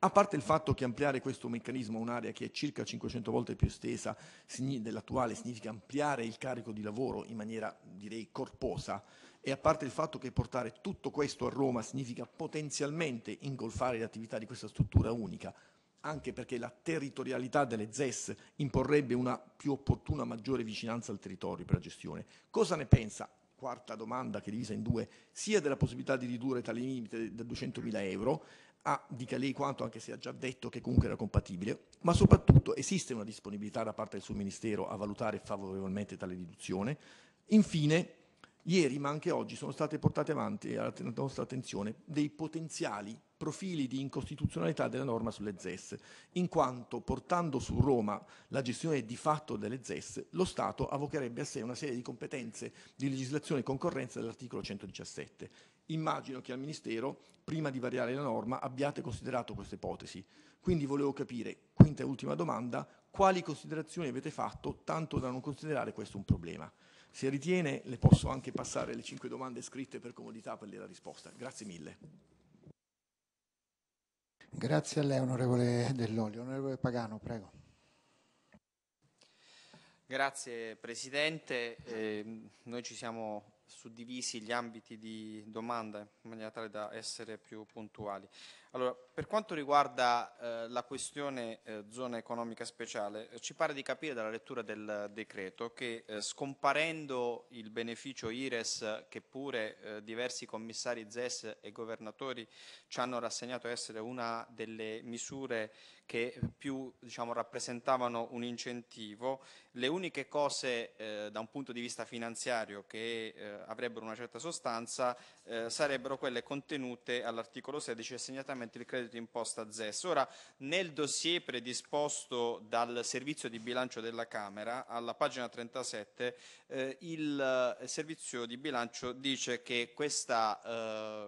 C: a parte il fatto che ampliare questo meccanismo a un'area che è circa 500 volte più estesa dell'attuale significa ampliare il carico di lavoro in maniera direi corposa e a parte il fatto che portare tutto questo a Roma significa potenzialmente ingolfare le attività di questa struttura unica, anche perché la territorialità delle ZES imporrebbe una più opportuna maggiore vicinanza al territorio per la gestione. Cosa ne pensa, quarta domanda che è divisa in due, sia della possibilità di ridurre tale limite da 200.000 euro a dica lei quanto, anche se ha già detto che comunque era compatibile, ma soprattutto esiste una disponibilità da parte del suo Ministero a valutare favorevolmente tale riduzione? Infine, ieri ma anche oggi sono state portate avanti eh, alla nostra attenzione dei potenziali profili di incostituzionalità della norma sulle ZES, in quanto portando su Roma la gestione di fatto delle ZES, lo Stato avocherebbe a sé una serie di competenze di legislazione e concorrenza dell'articolo 117. Immagino che al Ministero, prima di variare la norma, abbiate considerato questa ipotesi. Quindi volevo capire, quinta e ultima domanda, quali considerazioni avete fatto tanto da non considerare questo un problema. Se ritiene le posso anche passare le cinque domande scritte per comodità per la risposta. Grazie mille.
A: Grazie a lei onorevole Dell'Olio. Onorevole Pagano, prego.
D: Grazie Presidente, eh, noi ci siamo suddivisi gli ambiti di domanda in maniera tale da essere più puntuali. Allora, per quanto riguarda eh, la questione eh, zona economica speciale, eh, ci pare di capire dalla lettura del decreto che eh, scomparendo il beneficio IRES che pure eh, diversi commissari ZES e governatori ci hanno rassegnato essere una delle misure che più diciamo, rappresentavano un incentivo, le uniche cose eh, da un punto di vista finanziario che avrebbero una certa sostanza sarebbero quelle contenute all'articolo 16 e segnatamente management, il credito imposta ZES. Ora, nel dossier predisposto dal servizio di bilancio della Camera, alla pagina 37, eh, il eh, servizio di bilancio dice che questa,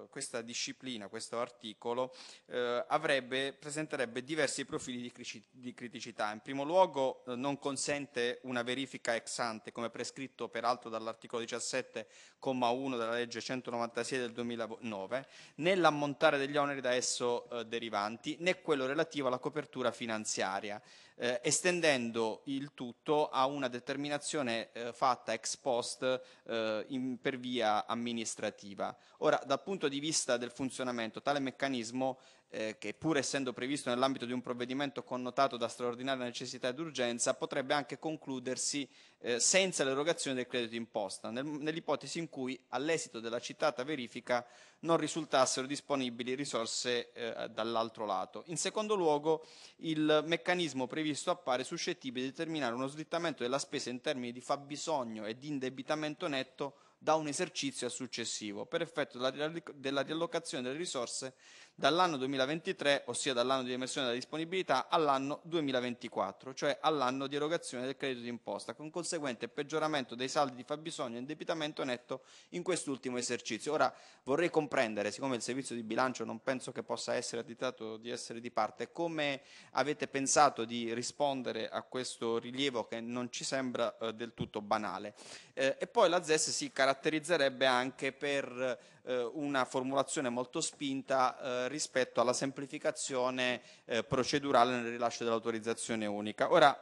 D: eh, questa disciplina, questo articolo, eh, avrebbe, presenterebbe diversi profili di, critici, di criticità. In primo luogo, eh, non consente una verifica ex ante, come prescritto peraltro dall'articolo 17,1 della legge 196 del 2009, nell'ammontare degli oneri da esso esso eh, derivanti, né quello relativo alla copertura finanziaria, eh, estendendo il tutto a una determinazione eh, fatta ex post eh, in, per via amministrativa. Ora, dal punto di vista del funzionamento, tale meccanismo eh, che pur essendo previsto nell'ambito di un provvedimento connotato da straordinaria necessità ed urgenza, potrebbe anche concludersi eh, senza l'erogazione del credito imposta, nel, nell'ipotesi in cui all'esito della citata verifica non risultassero disponibili risorse eh, dall'altro lato. In secondo luogo, il meccanismo previsto appare suscettibile di determinare uno slittamento della spesa in termini di fabbisogno e di indebitamento netto da un esercizio a successivo, per effetto della riallocazione delle risorse dall'anno 2023, ossia dall'anno di emersione della disponibilità, all'anno 2024, cioè all'anno di erogazione del credito d'imposta, con conseguente peggioramento dei saldi di fabbisogno e indebitamento netto in quest'ultimo esercizio. Ora vorrei comprendere, siccome il servizio di bilancio non penso che possa essere additato di essere di parte, come avete pensato di rispondere a questo rilievo che non ci sembra eh, del tutto banale. Eh, e poi la ZES si caratterizzerebbe anche per eh, una formulazione molto spinta eh, rispetto alla semplificazione eh, procedurale nel rilascio dell'autorizzazione unica. Ora,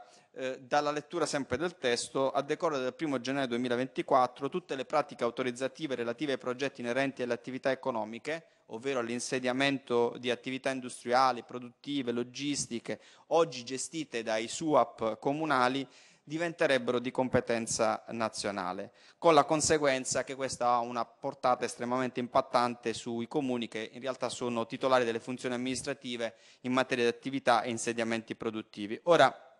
D: dalla lettura sempre del testo, a decorrere dal 1 gennaio 2024 tutte le pratiche autorizzative relative ai progetti inerenti alle attività economiche, ovvero all'insediamento di attività industriali, produttive, logistiche, oggi gestite dai SUAP comunali, diventerebbero di competenza nazionale, con la conseguenza che questa ha una portata estremamente impattante sui comuni che in realtà sono titolari delle funzioni amministrative in materia di attività e insediamenti produttivi. Ora,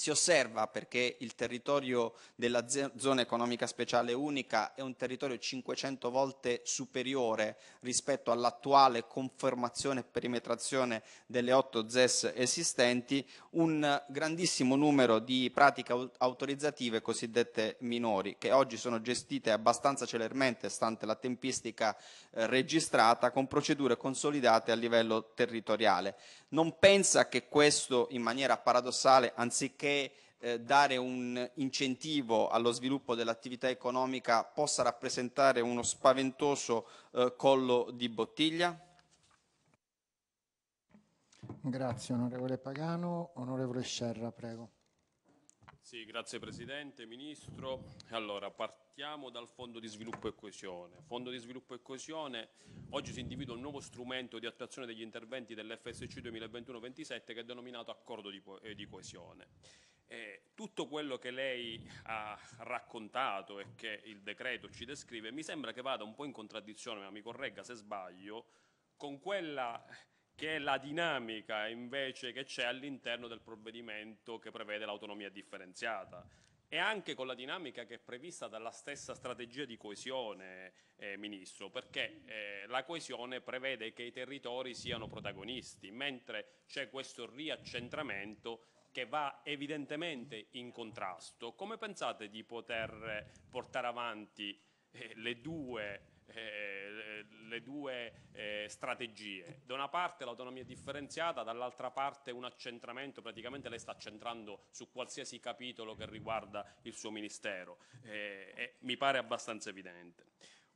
D: si osserva perché il territorio della zona economica speciale unica è un territorio 500 volte superiore rispetto all'attuale conformazione e perimetrazione delle 8 ZES esistenti, un grandissimo numero di pratiche autorizzative cosiddette minori che oggi sono gestite abbastanza celermente stante la tempistica eh, registrata con procedure consolidate a livello territoriale non pensa che questo in maniera paradossale, anziché eh, dare un incentivo allo sviluppo dell'attività economica, possa rappresentare uno spaventoso eh, collo di bottiglia?
A: Grazie onorevole Pagano. Onorevole Scerra, prego.
E: Sì, grazie Presidente, Ministro. Allora, partiamo dal Fondo di Sviluppo e Coesione. Fondo di Sviluppo e Coesione, oggi si individua un nuovo strumento di attuazione degli interventi dell'FSC 2021-27 che è denominato Accordo di, eh, di Coesione. E eh, tutto quello che lei ha raccontato e che il decreto ci descrive mi sembra che vada un po' in contraddizione, ma mi corregga se sbaglio, con quella che è la dinamica invece che c'è all'interno del provvedimento che prevede l'autonomia differenziata e anche con la dinamica che è prevista dalla stessa strategia di coesione, eh, Ministro, perché eh, la coesione prevede che i territori siano protagonisti, mentre c'è questo riaccentramento che va evidentemente in contrasto. Come pensate di poter eh, portare avanti eh, le due eh, le due eh, strategie. Da una parte l'autonomia differenziata, dall'altra parte un accentramento, praticamente lei sta accentrando su qualsiasi capitolo che riguarda il suo ministero eh, eh, mi pare abbastanza evidente.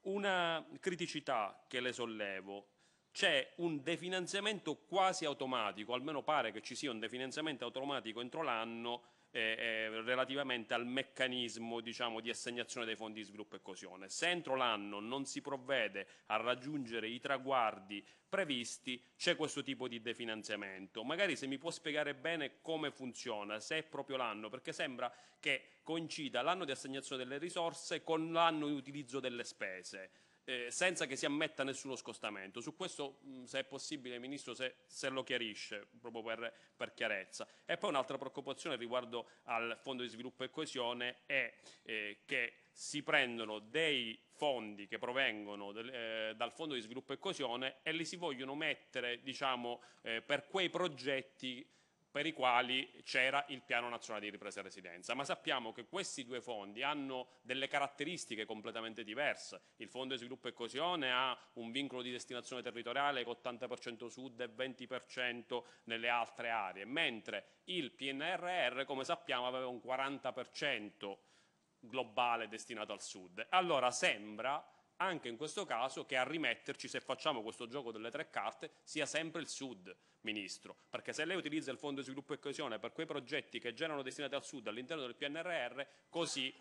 E: Una criticità che le sollevo c'è un definanziamento quasi automatico, almeno pare che ci sia un definanziamento automatico entro l'anno eh, relativamente al meccanismo diciamo, di assegnazione dei fondi di sviluppo e coesione. Se entro l'anno non si provvede a raggiungere i traguardi previsti, c'è questo tipo di definanziamento. Magari se mi può spiegare bene come funziona, se è proprio l'anno, perché sembra che coincida l'anno di assegnazione delle risorse con l'anno di utilizzo delle spese eh, senza che si ammetta nessuno scostamento. Su questo, mh, mm, se è possibile, Ministro, se, se lo chiarisce, proprio per, per, chiarezza. E poi un'altra preoccupazione riguardo al Fondo di Sviluppo e Coesione è eh, che si prendono dei fondi che provengono del, eh, dal Fondo di Sviluppo e Coesione e li si vogliono mettere, diciamo, eh, per quei progetti per i quali c'era il piano nazionale di ripresa e residenza, ma sappiamo che questi due fondi hanno delle caratteristiche completamente diverse, il Fondo di sviluppo e coesione ha un vincolo di destinazione territoriale con 80% sud e 20% nelle altre aree, mentre il PNRR come sappiamo aveva un 40% globale destinato al sud. Allora sembra anche in questo caso che a rimetterci, se facciamo questo gioco delle tre carte, sia sempre il Sud, Ministro, perché se lei utilizza il Fondo di Sviluppo e Coesione per quei progetti che generano destinati al Sud all'interno del PNRR, così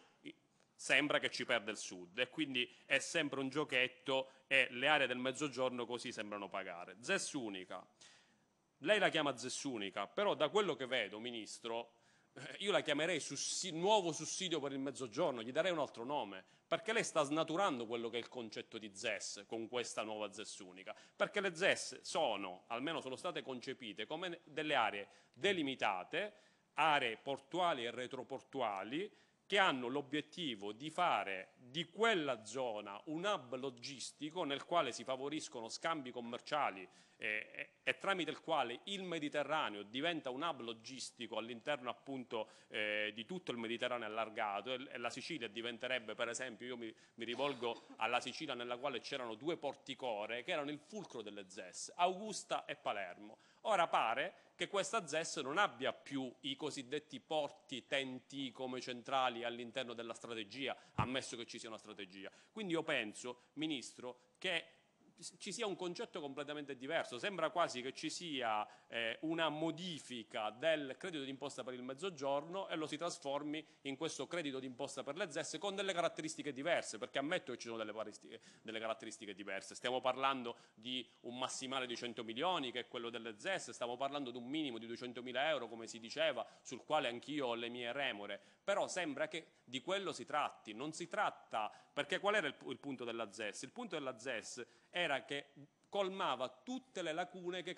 E: sembra che ci perda il Sud e quindi è sempre un giochetto e le aree del Mezzogiorno così sembrano pagare. ZES unica. Lei la chiama ZES unica, però da quello che vedo, Ministro, eh, io la chiamerei sussi- nuovo sussidio per il mezzogiorno, gli darei un altro nome, perché lei sta snaturando quello che è il concetto di ZES con questa nuova ZES unica, perché le ZES sono, almeno sono state concepite, come delle aree delimitate, aree portuali e retroportuali, che hanno l'obiettivo di fare di quella zona un hub logistico nel quale si favoriscono scambi commerciali eh, e tramite il quale il Mediterraneo diventa un hub logistico all'interno appunto eh, di tutto il Mediterraneo allargato e, e, la Sicilia diventerebbe per esempio, io mi, mi rivolgo alla Sicilia nella quale c'erano due porticore che erano il fulcro delle ZES, Augusta e Palermo. Ora pare che questa ZES non abbia più i cosiddetti porti tenti come centrali all'interno della strategia, ammesso che ci sia una strategia. Quindi io penso, Ministro, che ci sia un concetto completamente diverso, sembra quasi che ci sia eh, una modifica del credito d'imposta per il mezzogiorno e lo si trasformi in questo credito d'imposta per le ZES con delle caratteristiche diverse, perché ammetto che ci sono delle, delle caratteristiche diverse, stiamo parlando di un massimale di 100 milioni che è quello delle ZES, stiamo parlando di un minimo di 200 mila euro come si diceva, sul quale anch'io ho le mie remore, però sembra che di quello si tratti, non si tratta, perché qual era il, il punto della ZES? Il punto della ZES era che colmava tutte le lacune che,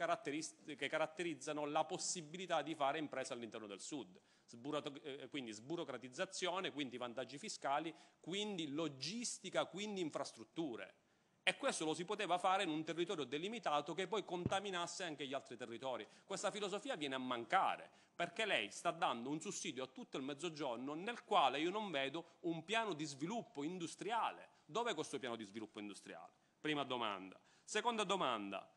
E: che caratterizzano la possibilità di fare impresa all'interno del Sud. Sburato, eh, quindi sburocratizzazione, quindi vantaggi fiscali, quindi logistica, quindi infrastrutture. E questo lo si poteva fare in un territorio delimitato che poi contaminasse anche gli altri territori. Questa filosofia viene a mancare perché lei sta dando un sussidio a tutto il mezzogiorno nel quale io non vedo un piano di sviluppo industriale. Dov'è questo piano di sviluppo industriale? Prima domanda. Seconda domanda,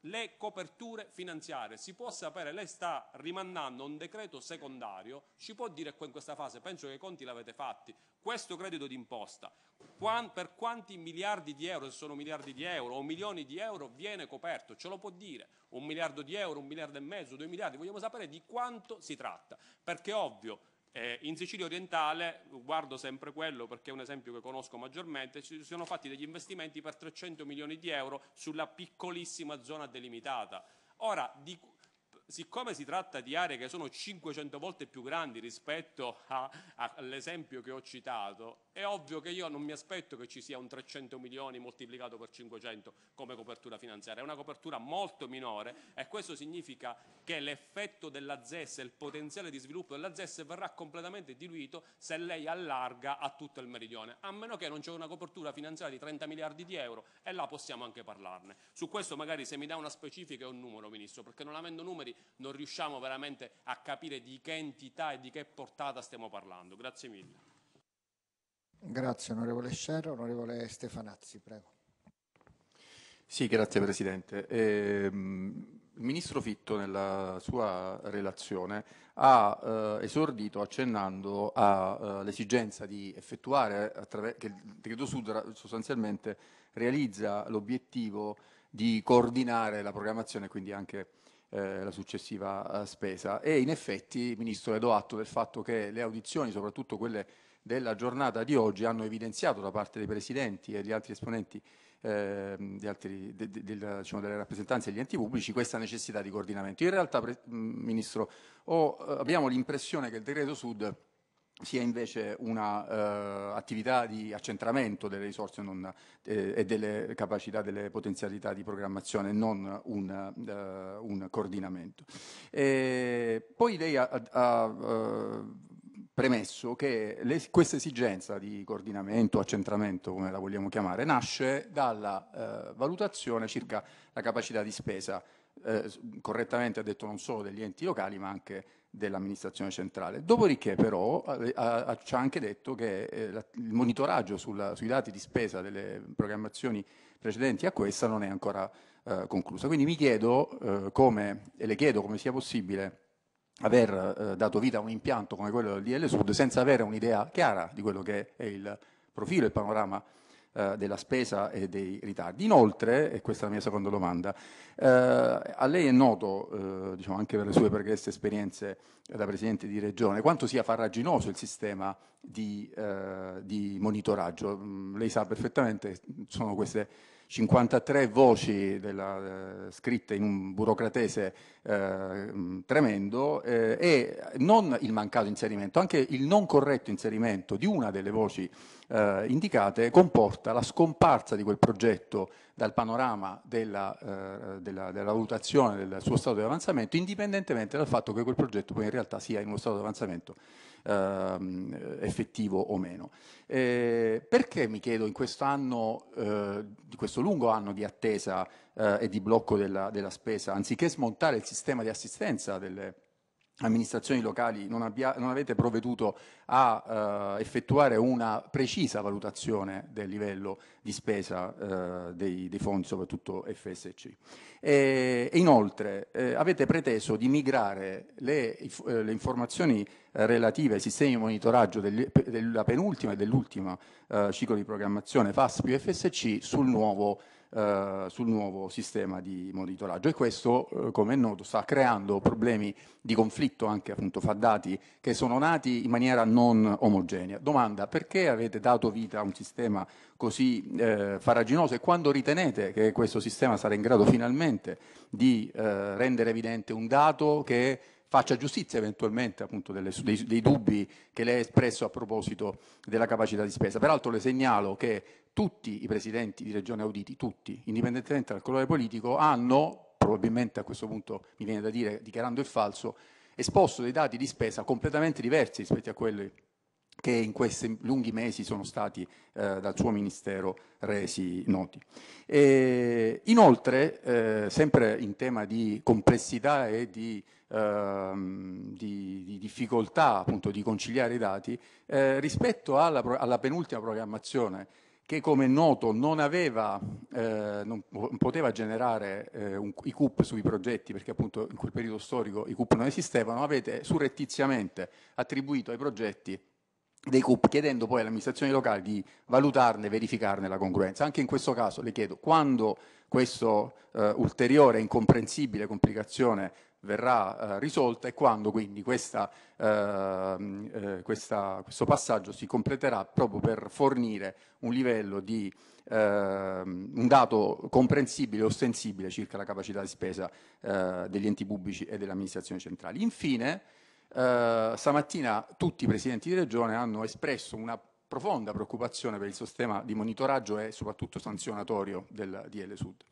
E: le coperture finanziarie. Si può sapere, lei sta rimandando un decreto secondario, ci può dire qua in questa fase, penso che i conti l'avete fatti, questo credito d'imposta, per quanti miliardi di euro, se sono miliardi di euro o milioni di euro, viene coperto, ce lo può dire, un miliardo di euro, un miliardo e mezzo, due miliardi, vogliamo sapere di quanto si tratta, perché ovvio eh, in Sicilia orientale, guardo sempre quello perché è un esempio che conosco maggiormente, ci sono fatti degli investimenti per 300 milioni di euro sulla piccolissima zona delimitata. Ora, di, siccome si tratta di aree che sono 500 volte più grandi rispetto all'esempio che ho citato, è ovvio che io non mi aspetto che ci sia un 300 milioni moltiplicato per 500 come copertura finanziaria, è una copertura molto minore e questo significa che l'effetto della ZES e il potenziale di sviluppo della ZES verrà completamente diluito se lei allarga a tutto il meridione, a meno che non c'è una copertura finanziaria di 30 miliardi di euro e là possiamo anche parlarne. Su questo magari se mi dà una specifica e un numero, Ministro, perché non avendo numeri non riusciamo veramente a capire di che entità e di che portata stiamo parlando. Grazie mille.
A: Grazie onorevole Scerro, onorevole Stefanazzi, prego.
F: Sì, grazie Presidente. Ehm... Il ministro Fitto nella sua relazione ha eh, esordito accennando all'esigenza eh, di effettuare, che il decreto Sud sostanzialmente realizza l'obiettivo di coordinare la programmazione e quindi anche eh, la successiva eh, spesa. E in effetti, Ministro, le do atto del fatto che le audizioni, soprattutto quelle della giornata di oggi, hanno evidenziato da parte dei presidenti e di altri esponenti eh, di altri, de, de, de, diciamo, delle rappresentanze degli enti pubblici questa necessità di coordinamento. In realtà, pre, mm, Ministro, ho, eh, abbiamo l'impressione che il decreto Sud sia invece un'attività eh, di accentramento delle risorse non, eh, e delle capacità, delle potenzialità di programmazione, non un, uh, un coordinamento. E poi lei ha, ha uh, premesso che le, questa esigenza di coordinamento, accentramento, come la vogliamo chiamare, nasce dalla uh, valutazione circa la capacità di spesa, correttamente ha detto non solo degli enti locali, ma anche dell'amministrazione centrale. Dopodiché però eh, ci ha anche detto che eh, la, il monitoraggio sulla, sui dati di spesa delle programmazioni precedenti a questa non è ancora eh, conclusa. Quindi mi chiedo eh, come, e le chiedo come sia possibile aver eh, dato vita a un impianto come quello del DL Sud senza avere un'idea chiara di quello che è il profilo, e il panorama eh, della spesa e dei ritardi. Inoltre, e questa è la mia seconda domanda, eh, a lei è noto, eh, diciamo anche per le sue pregresse esperienze da Presidente di Regione, quanto sia farraginoso il sistema di, eh, di monitoraggio. Mm, lei sa perfettamente, sono queste 53 voci della, eh, scritte in un burocratese eh, mm, tremendo eh, e non il mancato inserimento, anche il non corretto inserimento di una delle voci eh, indicate comporta la scomparsa di quel progetto dal panorama della, eh, della, della valutazione del suo stato di avanzamento, indipendentemente dal fatto che quel progetto poi in realtà sia in uno stato di avanzamento ehm, effettivo o meno. Eh, perché mi chiedo in questo anno, eh, di questo lungo anno di attesa eh, e di blocco della, della spesa, anziché smontare il sistema di assistenza delle amministrazioni locali non, abbia, non, avete provveduto a eh, effettuare una precisa valutazione del livello di spesa eh, dei, dei, fondi, soprattutto FSC. E, e inoltre eh, avete preteso di migrare le, eh, le informazioni relative ai sistemi di monitoraggio del, della penultima e dell'ultima eh, ciclo di programmazione FAS più FSC sul nuovo eh, sul nuovo sistema di monitoraggio e questo, eh, come è noto, sta creando problemi di conflitto anche appunto fra dati che sono nati in maniera non omogenea. Domanda, perché avete dato vita a un sistema così eh, faraginoso e quando ritenete che questo sistema sarà in grado finalmente di eh, rendere evidente un dato che faccia giustizia eventualmente appunto delle, dei, dei, dubbi che lei ha espresso a proposito della capacità di spesa. Peraltro le segnalo che tutti i presidenti di regione auditi, tutti, indipendentemente dal colore politico, hanno, probabilmente a questo punto mi viene da dire dichiarando il falso, esposto dei dati di spesa completamente diversi rispetto a quelli che in questi lunghi mesi sono stati eh, dal suo ministero resi noti. E inoltre, eh, sempre in tema di complessità e di ehm, di, di, difficoltà appunto di conciliare i dati eh, rispetto alla, alla, penultima programmazione che come è noto non, aveva, eh, non poteva generare eh, un, i CUP sui progetti perché appunto in quel periodo storico i CUP non esistevano, avete surrettiziamente attribuito ai progetti dei CUP, chiedendo poi alle amministrazioni locali di valutarne, e verificarne la congruenza. Anche in questo caso le chiedo quando questa eh, ulteriore e incomprensibile complicazione verrà eh, risolta e quando quindi questa, ehm, eh, questa, questo passaggio si completerà proprio per fornire un livello di ehm, un dato comprensibile e ostensibile circa la capacità di spesa eh, degli enti pubblici e delle amministrazioni centrali. Infine, eh, stamattina tutti i presidenti di regione hanno espresso una profonda preoccupazione per il sistema di monitoraggio e soprattutto sanzionatorio del DL Sud.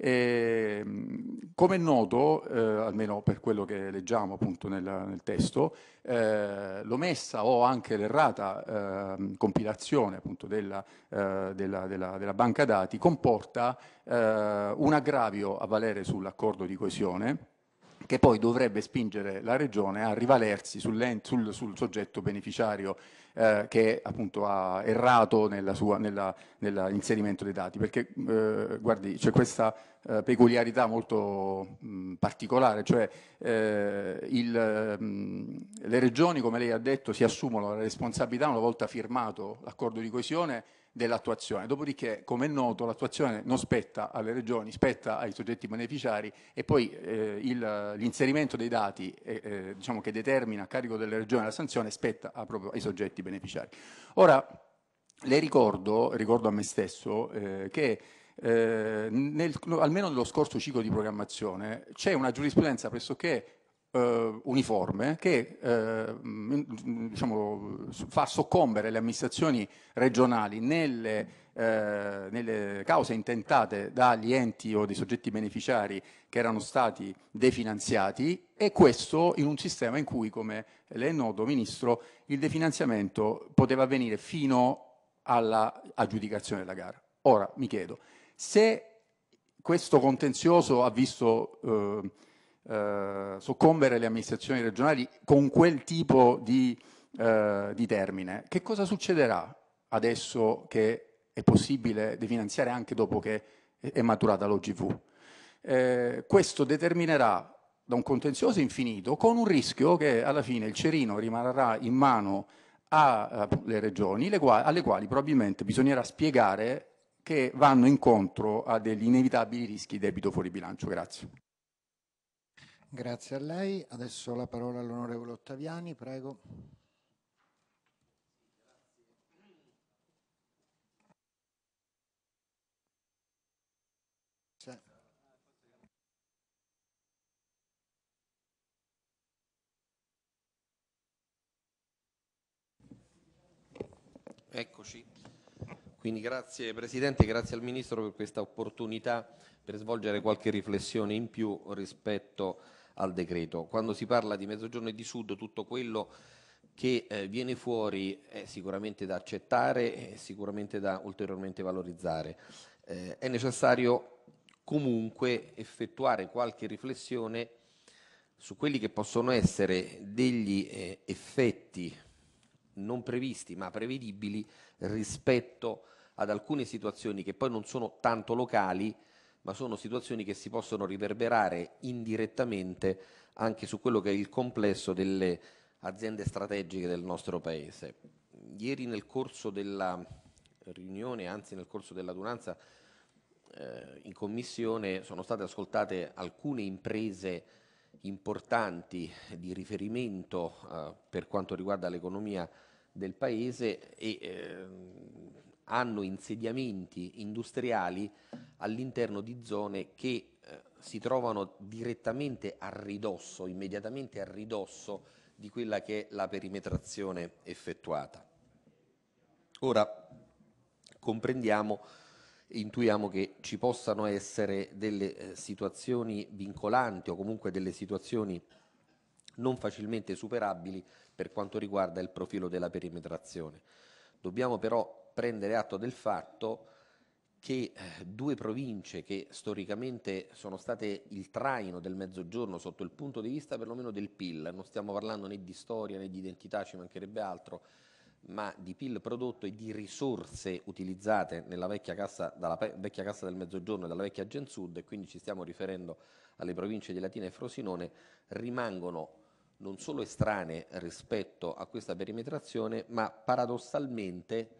F: E, ehm, come è noto, eh, almeno per quello che leggiamo appunto nel, nel testo, eh, l'omessa o anche l'errata eh, compilazione appunto della, eh, della, della, della, banca dati comporta eh, un aggravio a valere sull'accordo di coesione che poi dovrebbe spingere la Regione a rivalersi sul, sul, sul soggetto beneficiario eh, che appunto ha errato nell'inserimento dei dati. Perché eh, guardi, c'è questa eh, peculiarità molto mh, particolare, cioè eh, il, mh, le Regioni, come lei ha detto, si assumono la responsabilità una volta firmato l'accordo di coesione dell'attuazione. Dopodiché, come è noto, l'attuazione non spetta alle regioni, spetta ai soggetti beneficiari e poi eh, il, l'inserimento dei dati eh, eh, diciamo che determina a carico delle regioni la sanzione spetta a, proprio ai soggetti beneficiari. Ora, le ricordo, ricordo a me stesso, eh, che eh, nel, almeno nello scorso ciclo di programmazione c'è una giurisprudenza pressoché eh, uniforme che eh, diciamo, fa soccombere le amministrazioni regionali nelle, eh, nelle, cause intentate dagli enti o dei soggetti beneficiari che erano stati definanziati e questo in un sistema in cui, come lei è noto, Ministro, il definanziamento poteva avvenire fino all'aggiudicazione della gara. Ora mi chiedo, se questo contenzioso ha visto eh, eh, soccombere le amministrazioni regionali con quel tipo di, eh, di termine, che cosa succederà adesso che è possibile definanziare anche dopo che è maturata l'OGV? Eh, questo determinerà da un contenzioso infinito con un rischio che alla fine il cerino rimarrà in mano alle regioni le quali, alle quali probabilmente bisognerà spiegare che vanno incontro a degli inevitabili rischi di debito fuori bilancio. Grazie.
A: Grazie a lei. Adesso la parola all'onorevole Ottaviani, prego.
G: Eccoci. Quindi grazie Presidente, grazie al Ministro per questa opportunità per svolgere qualche riflessione in più rispetto a al decreto. Quando si parla di Mezzogiorno e di Sud, tutto quello che eh, viene fuori è sicuramente da accettare e sicuramente da ulteriormente valorizzare. Eh, è necessario comunque effettuare qualche riflessione su quelli che possono essere degli eh, effetti non previsti ma prevedibili rispetto ad alcune situazioni che poi non sono tanto locali ma sono situazioni che si possono riverberare indirettamente anche su quello che è il complesso delle aziende strategiche del nostro Paese. Ieri nel corso della riunione, anzi nel corso dell'adunanza eh, in commissione, sono state ascoltate alcune imprese importanti di riferimento eh, per quanto riguarda l'economia del Paese e eh, hanno insediamenti industriali all'interno di zone che eh, si trovano direttamente a ridosso, immediatamente a ridosso di quella che è la perimetrazione effettuata. Ora comprendiamo e intuiamo che ci possano essere delle eh, situazioni vincolanti o comunque delle situazioni non facilmente superabili per quanto riguarda il profilo della perimetrazione. Dobbiamo però prendere atto del fatto che eh, due province che storicamente sono state il traino del mezzogiorno sotto il punto di vista perlomeno del PIL, non stiamo parlando né di storia né di identità, ci mancherebbe altro, ma di PIL prodotto e di risorse utilizzate vecchia cassa, dalla vecchia cassa del Mezzogiorno e dalla vecchia Gen Sud, e quindi ci stiamo riferendo alle province di Latina e Frosinone, rimangono non solo estranee rispetto a questa perimetrazione, ma paradossalmente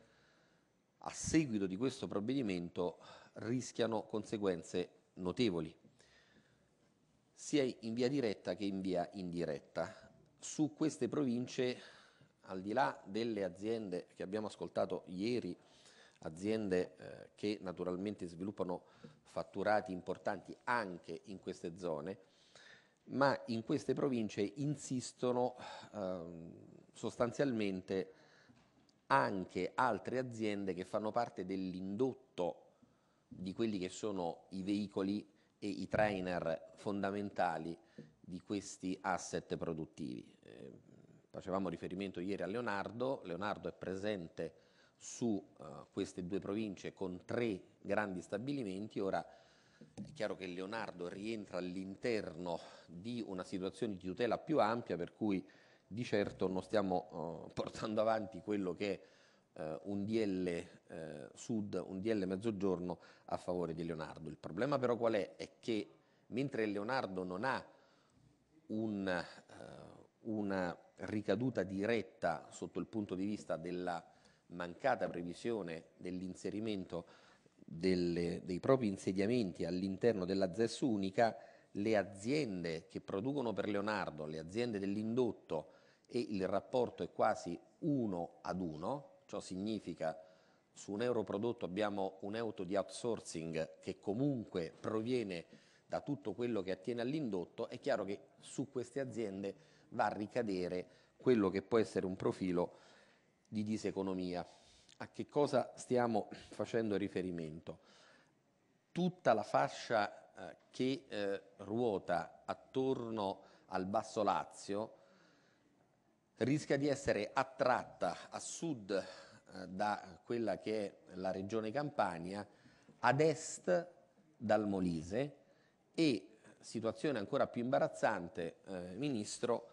G: a seguito di questo provvedimento rischiano conseguenze notevoli, sia in via diretta che in via indiretta. Su queste province, al di là delle aziende che abbiamo ascoltato ieri, aziende eh, che naturalmente sviluppano fatturati importanti anche in queste zone, ma in queste province insistono eh, sostanzialmente anche altre aziende che fanno parte dell'indotto di quelli che sono i veicoli e i trainer fondamentali di questi asset produttivi. Eh, facevamo riferimento ieri a Leonardo, Leonardo è presente su uh, queste due province con tre grandi stabilimenti, ora è chiaro che Leonardo rientra all'interno di una situazione di tutela più ampia per cui di certo non stiamo eh, portando avanti quello che è eh, un DL eh, Sud, un DL Mezzogiorno a favore di Leonardo. Il problema però qual è? È che mentre Leonardo non ha un, eh, una ricaduta diretta sotto il punto di vista della mancata previsione dell'inserimento dei propri insediamenti all'interno della ZES unica, le aziende che producono per Leonardo, le aziende dell'indotto, e il rapporto è quasi uno ad uno, ciò significa su un euro prodotto abbiamo un euro di outsourcing che comunque proviene da tutto quello che attiene all'indotto, è chiaro che su queste aziende va a ricadere quello che può essere un profilo di diseconomia. A che cosa stiamo facendo riferimento? Tutta la fascia eh, che eh, ruota attorno al Basso Lazio, rischia di essere attratta a sud eh, da quella che è la regione Campania, ad est dal Molise e, situazione ancora più imbarazzante, eh, Ministro,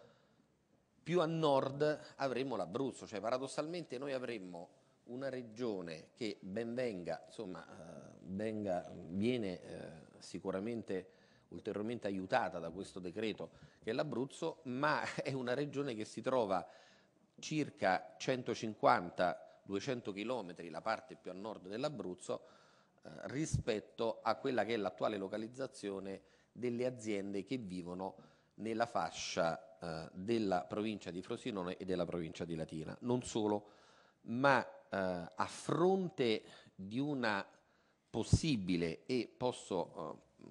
G: più a nord avremo l'Abruzzo, cioè paradossalmente noi avremmo una regione che ben venga, insomma, eh, venga, viene eh, sicuramente ulteriormente aiutata da questo decreto che è l'Abruzzo, ma è una regione che si trova circa 150-200 km, la parte più a nord dell'Abruzzo, eh, rispetto a quella che è l'attuale localizzazione delle aziende che vivono nella fascia eh, della provincia di Frosinone e della provincia di Latina. Non solo, ma eh, a fronte di una possibile e posso eh,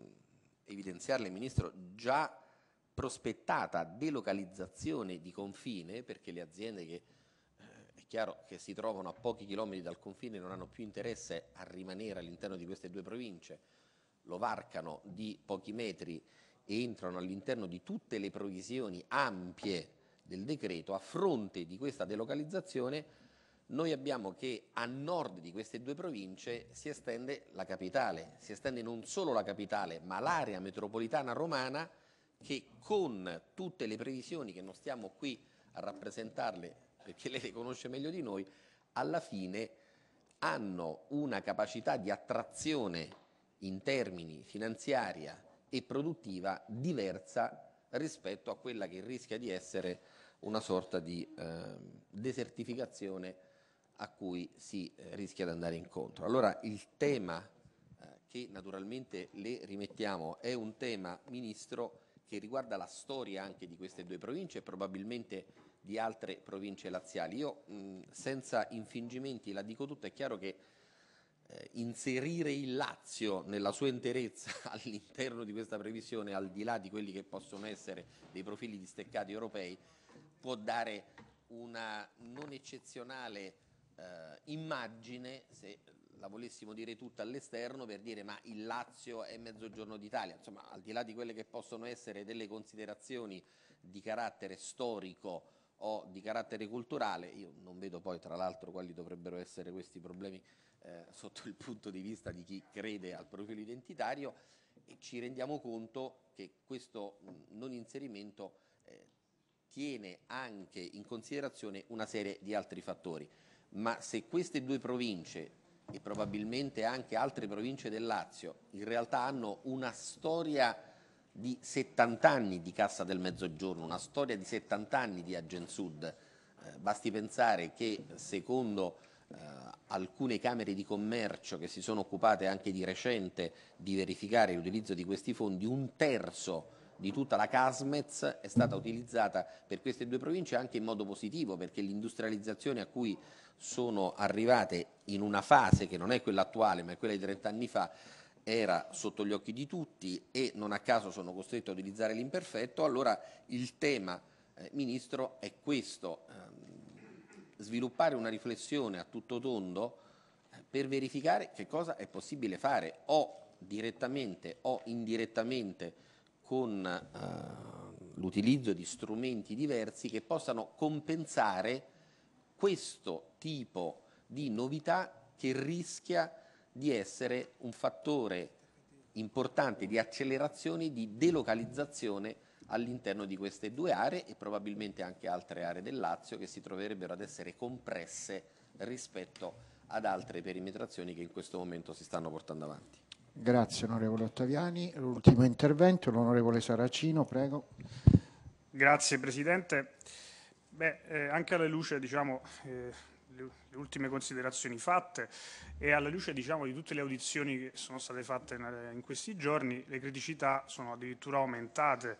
G: evidenziarle, Ministro, già prospettata delocalizzazione di confine, perché le aziende che eh, è chiaro che si trovano a pochi chilometri dal confine non hanno più interesse a rimanere all'interno di queste due province, lo varcano di pochi metri e entrano all'interno di tutte le provisioni ampie del decreto, a fronte di questa delocalizzazione noi abbiamo che a nord di queste due province si estende la capitale, si estende non solo la capitale, ma l'area metropolitana romana che con tutte le previsioni che non stiamo qui a rappresentarle perché lei le conosce meglio di noi, alla fine hanno una capacità di attrazione in termini finanziaria e produttiva diversa rispetto a quella che rischia di essere una sorta di eh, desertificazione a cui si eh, rischia di andare incontro. Allora il tema eh, che naturalmente le rimettiamo è un tema, Ministro, che riguarda la storia anche di queste due province e probabilmente di altre province laziali. Io mh, senza infingimenti la dico tutta, è chiaro che eh, inserire il Lazio nella sua interezza all'interno di questa previsione, al di là di quelli che possono essere dei profili disteccati europei, può dare una non eccezionale eh, immagine, se la volessimo dire tutta all'esterno, per dire ma il Lazio è mezzogiorno d'Italia, insomma al di là di quelle che possono essere delle considerazioni di carattere storico o di carattere culturale, io non vedo poi tra l'altro quali dovrebbero essere questi problemi eh, sotto il punto di vista di chi crede al profilo identitario e ci rendiamo conto che questo non inserimento eh, tiene anche in considerazione una serie di altri fattori ma se queste due province e probabilmente anche altre province del Lazio in realtà hanno una storia di 70 anni di Cassa del Mezzogiorno, una storia di 70 anni di Agensud. Eh, basti pensare che secondo eh, alcune camere di commercio che si sono occupate anche di recente di verificare l'utilizzo di questi fondi, un terzo di tutta la Casmez è stata utilizzata per queste due province anche in modo positivo perché l'industrializzazione a cui sono arrivate in una fase che non è quella attuale ma è quella di 30 anni fa era sotto gli occhi di tutti e non a caso sono costretto a utilizzare l'imperfetto, allora il tema, eh, Ministro, è questo, ehm, sviluppare una riflessione a tutto tondo eh, per verificare che cosa è possibile fare o direttamente o indirettamente con eh, l'utilizzo di strumenti diversi che possano compensare questo tipo di novità che rischia di essere un fattore importante di accelerazione, di delocalizzazione all'interno di queste due aree e probabilmente anche altre aree del Lazio che si troverebbero ad essere compresse rispetto ad altre perimetrazioni che in questo momento
H: si stanno portando avanti.
A: Grazie onorevole Ottaviani. L'ultimo intervento, l'onorevole Saracino, prego.
H: Grazie Presidente. Beh, eh, anche alla luce diciamo, eh, le, ultime considerazioni fatte e alla luce diciamo, di tutte le audizioni che sono state fatte in, in questi giorni, le criticità sono addirittura aumentate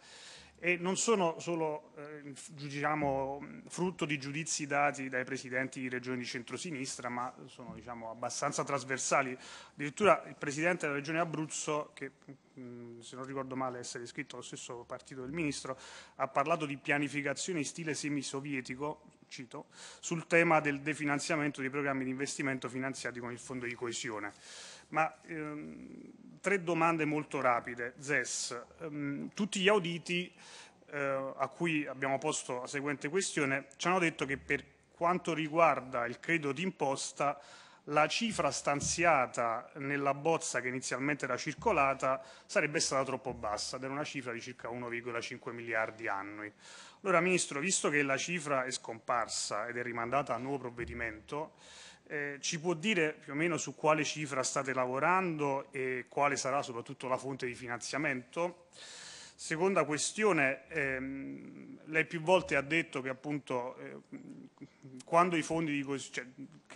H: e non sono solo eh, diciamo, frutto di giudizi dati dai presidenti di regioni di centrosinistra, ma sono diciamo, abbastanza trasversali. Addirittura il presidente della regione Abruzzo, che mm, se non ricordo male essere iscritto allo stesso partito del ministro, ha parlato di pianificazione in stile semisovietico, cito, sul tema del definanziamento dei programmi di investimento finanziati con il fondo di coesione. Ma ehm, tre domande molto rapide. ZES, ehm, tutti gli auditi eh, a cui abbiamo posto la seguente questione ci hanno detto che per quanto riguarda il credito d'imposta la cifra stanziata nella bozza che inizialmente era circolata sarebbe stata troppo bassa, ed era una cifra di circa 1,5 miliardi annui. Allora, Ministro, visto che la cifra è scomparsa ed è rimandata a nuovo provvedimento, eh, ci può dire più o meno su quale cifra state lavorando e quale sarà soprattutto la fonte di finanziamento? Seconda questione, ehm, lei più volte ha detto che appunto eh, quando i fondi, di cioè,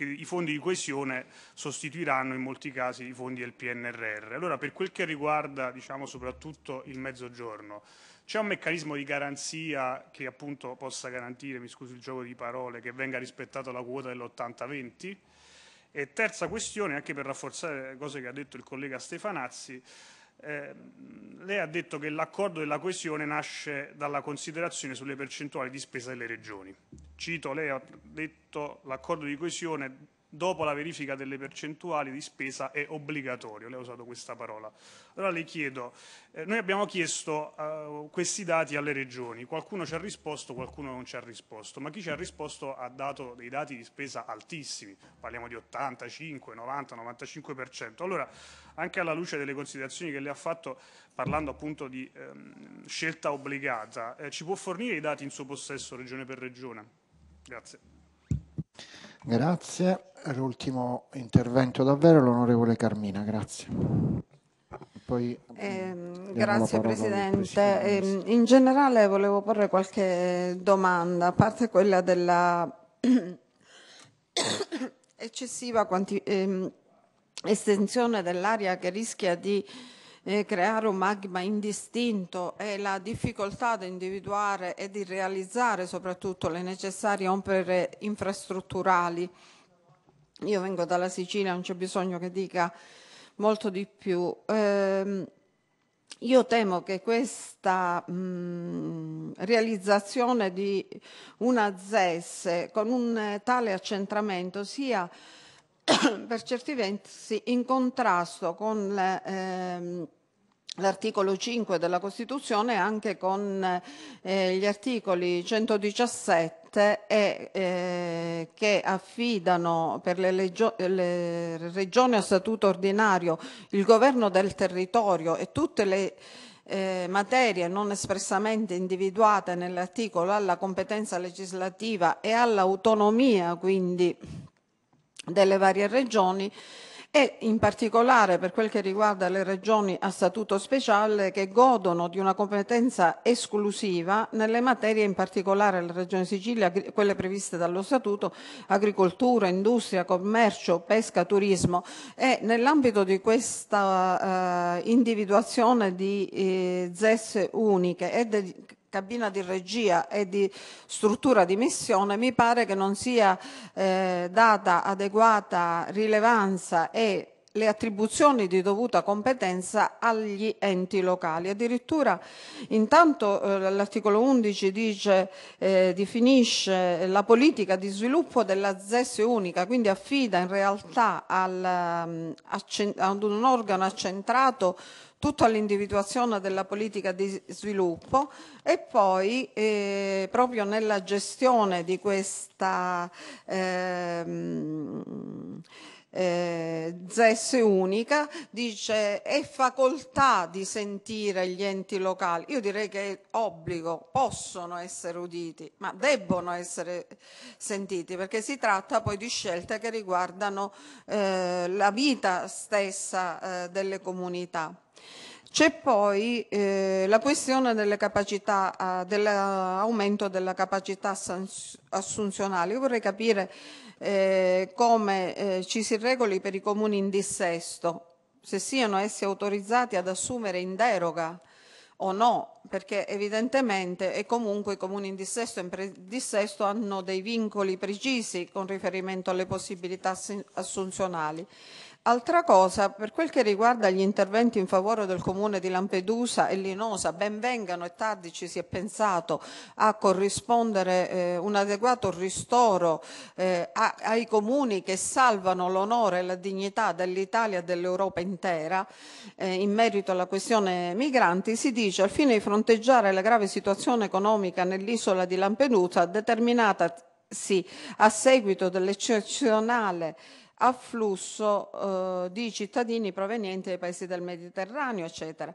H: i fondi, di coesione sostituiranno in molti casi i fondi del PNRR. Allora per quel che riguarda diciamo, soprattutto il mezzogiorno, c'è un meccanismo di garanzia che appunto possa garantire, mi scusi il gioco di parole, che venga rispettata la quota dell'80-20? E terza questione, anche per rafforzare le cose che ha detto il collega Stefanazzi, eh, lei ha detto che l'accordo della coesione nasce dalla considerazione sulle percentuali di spesa delle regioni. Cito, lei ha detto che l'accordo di coesione dopo la verifica delle percentuali di spesa è obbligatorio, lei ha usato questa parola. Allora le chiedo, eh, noi abbiamo chiesto eh, questi dati alle regioni, qualcuno ci ha risposto, qualcuno non ci ha risposto, ma chi ci ha risposto ha dato dei dati di spesa altissimi, parliamo di 85, 90, 95%. Allora anche alla luce delle considerazioni che le ha fatto parlando appunto di ehm, scelta obbligata, eh, ci può fornire i dati in suo possesso regione per regione? Grazie.
A: Grazie. L'ultimo intervento davvero l'onorevole Carmina, grazie. Poi,
I: eh, grazie Presidente. Presidente. Ehm, in generale volevo porre qualche domanda, a parte quella della eccessiva quanti- ehm, estensione dell'area che rischia di eh, creare un magma indistinto e la difficoltà di individuare e di realizzare soprattutto le necessarie opere infrastrutturali. Io vengo dalla Sicilia, non c'è bisogno che dica molto di più. Eh, io temo che questa mh, realizzazione di una ZES con un tale accentramento sia per certi versi in contrasto con le, ehm, l'articolo 5 della Costituzione e anche con eh, gli articoli 117 e, eh, che affidano per le, legio- le, regioni a statuto ordinario il governo del territorio e tutte le eh, materie non espressamente individuate nell'articolo alla competenza legislativa e all'autonomia quindi delle varie regioni e in particolare per quel che riguarda le regioni a statuto speciale che godono di una competenza esclusiva nelle materie, in particolare la Regione Sicilia, quelle previste dallo Statuto, agricoltura, industria, commercio, pesca, turismo e nell'ambito di questa eh, individuazione di eh, ZES uniche e cabina di regia e di struttura di missione mi pare che non sia eh, data adeguata rilevanza e le attribuzioni di dovuta competenza agli enti locali. Addirittura intanto eh, l'articolo 11 dice, eh, definisce la politica di sviluppo della ZES unica, quindi affida in realtà al, a, mm, a un organo accentrato tutta l'individuazione della politica di sviluppo e poi eh, proprio nella gestione di questa ehm, eh, ZES unica, dice è facoltà di sentire gli enti locali. Io direi che è obbligo, possono essere uditi, ma debbono essere sentiti perché si tratta poi di scelte che riguardano eh, la vita stessa eh, delle comunità. C'è poi eh, la questione ah, dell'aumento della capacità assunzionale. Io vorrei capire eh, come eh, ci si regoli per i comuni in dissesto, se siano essi autorizzati ad assumere in deroga o no, perché evidentemente e comunque i comuni in dissesto in dissesto hanno dei vincoli precisi con riferimento alle possibilità assunzionali altra cosa, per quel che riguarda gli interventi in favore del comune di Lampedusa e Linosa, ben vengano e tardi ci si è pensato a corrispondere eh, un adeguato ristoro eh, a, ai comuni che salvano l'onore e la dignità dell'Italia e dell'Europa intera eh, in merito alla questione migranti, si dice al fine di fronteggiare la grave situazione economica nell'isola di Lampedusa determinata sì, a seguito dell'eccezionale afflusso eh, di cittadini provenienti dai paesi del Mediterraneo, eccetera.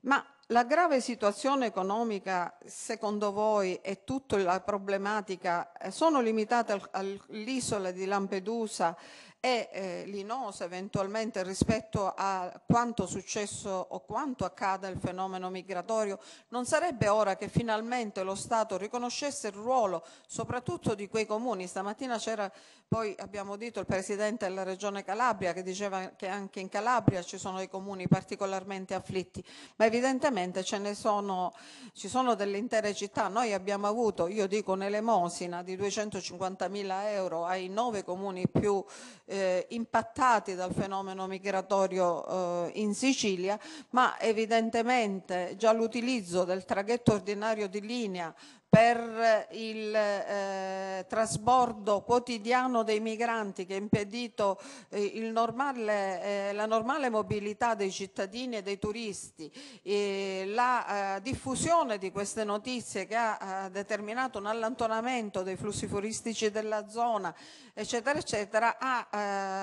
I: Ma la grave situazione economica, secondo voi, e tutta la problematica eh, sono limitate all'isola di Lampedusa e eh, linosa eventualmente rispetto a quanto successo o quanto accada il fenomeno migratorio, non sarebbe ora che finalmente lo Stato riconoscesse il ruolo soprattutto di quei comuni? Stamattina c'era poi, abbiamo detto, il Presidente della Regione Calabria che diceva che anche in Calabria ci sono dei comuni particolarmente afflitti, ma evidentemente ce ne sono, ci sono delle intere città. Noi abbiamo avuto, io dico, un'elemosina di 250 mila euro ai nove comuni più eh, eh, impattati dal fenomeno migratorio eh, in Sicilia, ma evidentemente già l'utilizzo del traghetto ordinario di linea per il eh, trasbordo quotidiano dei migranti che ha impedito eh, normale, eh, la normale mobilità dei cittadini e dei turisti, e la eh, diffusione di queste notizie che ha determinato un allantonamento dei flussi turistici della zona, eccetera, eccetera, ha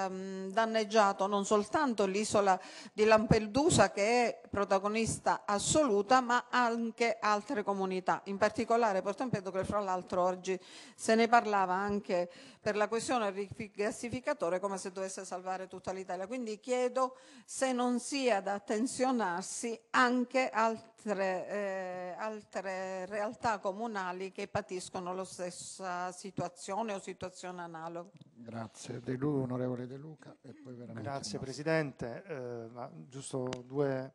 I: ehm, danneggiato non soltanto l'isola di Lampedusa che è protagonista assoluta, ma anche altre comunità, in particolare parlare per tempo, che fra l'altro oggi se ne parlava anche per la questione del rigassificatore come se dovesse salvare tutta l'Italia. Quindi chiedo se non sia da attenzionarsi anche al altre, eh, altre realtà comunali che patiscono la stessa situazione o situazione analoga.
J: Grazie. De Luca, onorevole De Luca. Grazie Presidente. Eh, giusto due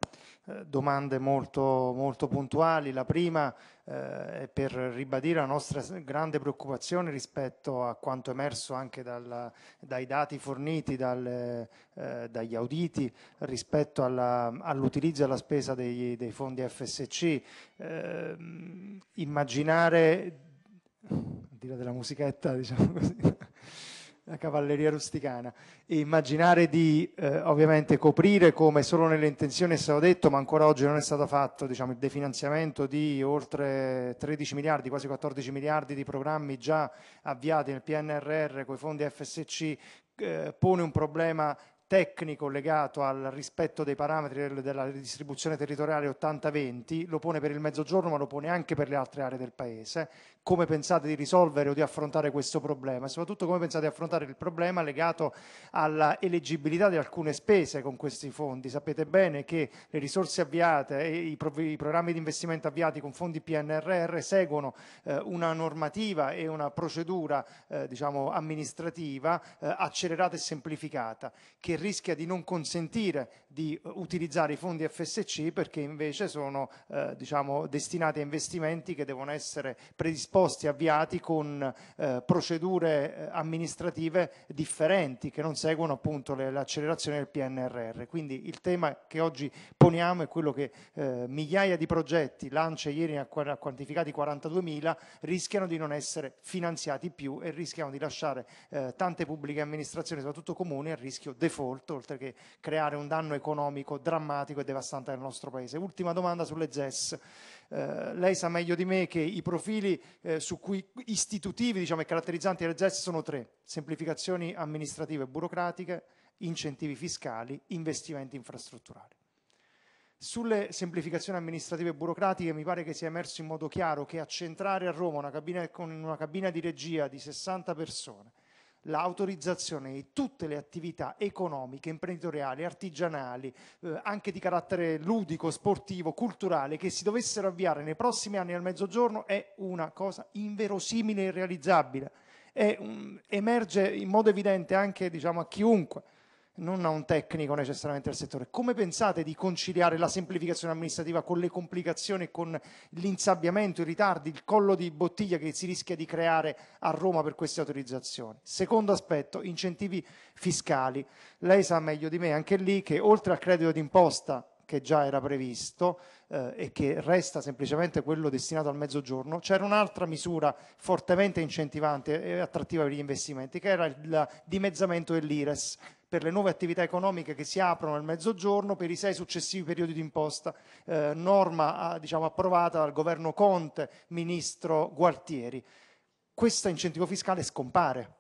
J: eh, domande molto, molto, puntuali. La prima eh, è per ribadire la nostra grande preoccupazione rispetto a quanto emerso anche dal, dai dati forniti dalle, eh, dagli auditi rispetto all'utilizzo all e alla spesa dei, dei fondi FSC FSC, eh, immaginare, al di là della musichetta, diciamo così, la cavalleria rusticana, e immaginare di eh, ovviamente coprire come solo nelle intenzioni è stato detto, ma ancora oggi non è stato fatto, diciamo, il definanziamento di oltre 13 miliardi, quasi 14 miliardi di programmi già avviati nel PNRR con i fondi FSC eh, pone un problema tecnico legato al rispetto dei parametri della distribuzione territoriale 80-20, lo pone per il Mezzogiorno ma lo pone anche per le altre aree del Paese, come pensate di risolvere o di affrontare questo problema e soprattutto come pensate di affrontare il problema legato alla eleggibilità di alcune spese con questi fondi. Sapete bene che le risorse avviate e i, pro i programmi di investimento avviati con fondi PNRR seguono eh, una normativa e una procedura eh, diciamo amministrativa eh, accelerata e semplificata che rischia di non consentire di utilizzare i fondi FSC perché invece sono eh, diciamo, destinati a investimenti che devono essere predisposti esposti avviati con eh, procedure eh, amministrative differenti che non seguono appunto le, l'accelerazione del PNRR. Quindi il tema che oggi poniamo è quello che eh, migliaia di progetti, lancia ieri a, ha quantificati 42.000, rischiano di non essere finanziati più e rischiano di lasciare eh, tante pubbliche amministrazioni, soprattutto comuni, a rischio default, oltre che creare un danno economico drammatico e devastante nel nostro Paese. Ultima domanda sulle ZES. Eh, lei sa meglio di me che i profili eh, cui, istitutivi diciamo, e caratterizzanti del GES sono tre, semplificazioni amministrative e burocratiche, incentivi fiscali, investimenti infrastrutturali. Sulle semplificazioni amministrative e burocratiche mi pare che sia emerso in modo chiaro che accentrare a Roma una cabina, con una cabina di regia di 60 persone, l'autorizzazione di tutte le attività economiche, imprenditoriali, artigianali, eh, anche di carattere ludico, sportivo, culturale, che si dovessero avviare nei prossimi anni al mezzogiorno è una cosa inverosimile e irrealizzabile. È, um, emerge in modo evidente anche diciamo, a chiunque non a un tecnico necessariamente del settore. Come pensate di conciliare la semplificazione amministrativa con le complicazioni, con l'insabbiamento, i ritardi, il collo di bottiglia che si rischia di creare a Roma per queste autorizzazioni? Secondo aspetto, incentivi fiscali. Lei sa meglio di me anche lì che oltre al credito d'imposta che già era previsto eh, e che resta semplicemente quello destinato al mezzogiorno, c'era un'altra misura fortemente incentivante e attrattiva per gli investimenti che era il dimezzamento dell'IRES per le nuove attività economiche che si aprono nel mezzogiorno per i sei successivi periodi d'imposta, eh, norma ah, diciamo, approvata dal governo Conte, ministro Gualtieri. Questo incentivo fiscale scompare.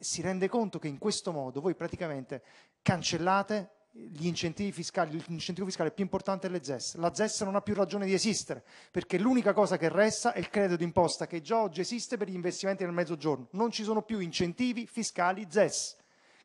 J: Si rende conto che in questo modo voi praticamente cancellate gli incentivi Fiscali, l'incentivo fiscale più importante è le ZES. La ZES non ha più ragione di esistere, perché l'unica cosa che resta è il credito d'imposta che già oggi esiste per gli investimenti nel mezzogiorno. Non ci sono più incentivi fiscali ZES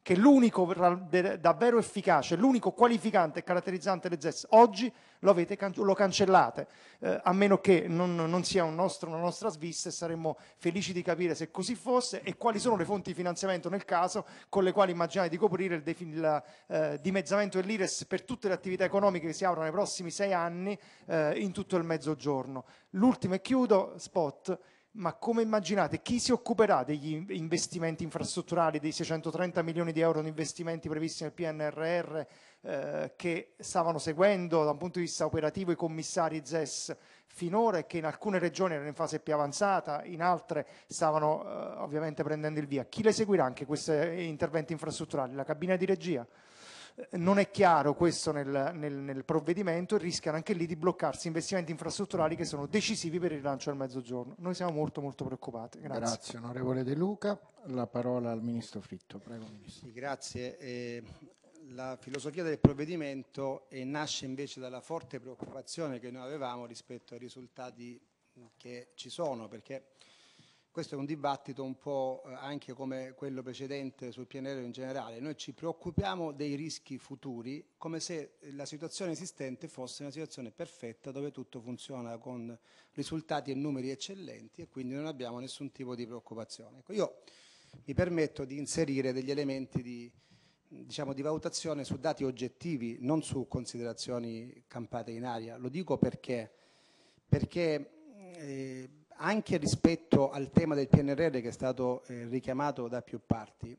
J: che l'unico davvero efficace, l'unico qualificante e caratterizzante le ZES oggi lo, avete, lo cancellate, eh, a meno che non, non sia un nostro, una nostra svista e saremmo felici di capire se così fosse e quali sono le fonti di finanziamento nel caso con le quali immaginate di coprire il, il eh, dimezzamento dell'IRES per tutte le attività economiche che si aprono nei prossimi sei anni eh, in tutto il mezzogiorno. L'ultimo e chiudo, spot ma come immaginate chi si occuperà degli investimenti infrastrutturali, dei 630 milioni di euro di investimenti previsti nel PNRR eh, che stavano seguendo da un punto di vista operativo i commissari ZES finora e che in alcune regioni erano in fase più avanzata, in altre stavano eh, ovviamente prendendo il via. Chi le seguirà anche questi interventi infrastrutturali? La cabina di regia? non è chiaro questo nel, nel, nel provvedimento e rischiano anche lì di bloccarsi investimenti infrastrutturali che sono decisivi per il rilancio del mezzogiorno. Noi siamo molto molto preoccupati. Grazie, Grazie onorevole De Luca.
A: La parola al ministro Fritto. Prego, ministro. Sì,
B: grazie. Eh la filosofia del provvedimento nasce invece dalla forte preoccupazione che noi avevamo rispetto ai risultati che ci sono, perché questo è un dibattito un po' eh, anche come quello precedente sul PNR in generale. Noi ci preoccupiamo dei rischi futuri come se la situazione esistente fosse una situazione perfetta dove tutto funziona con risultati e numeri eccellenti e quindi non abbiamo nessun tipo di preoccupazione. Ecco, io mi permetto di inserire degli elementi di, diciamo, di valutazione su dati oggettivi, non su considerazioni campate in aria. Lo dico perché, perché eh, anche rispetto al tema del PNRR che è stato eh, richiamato da più parti,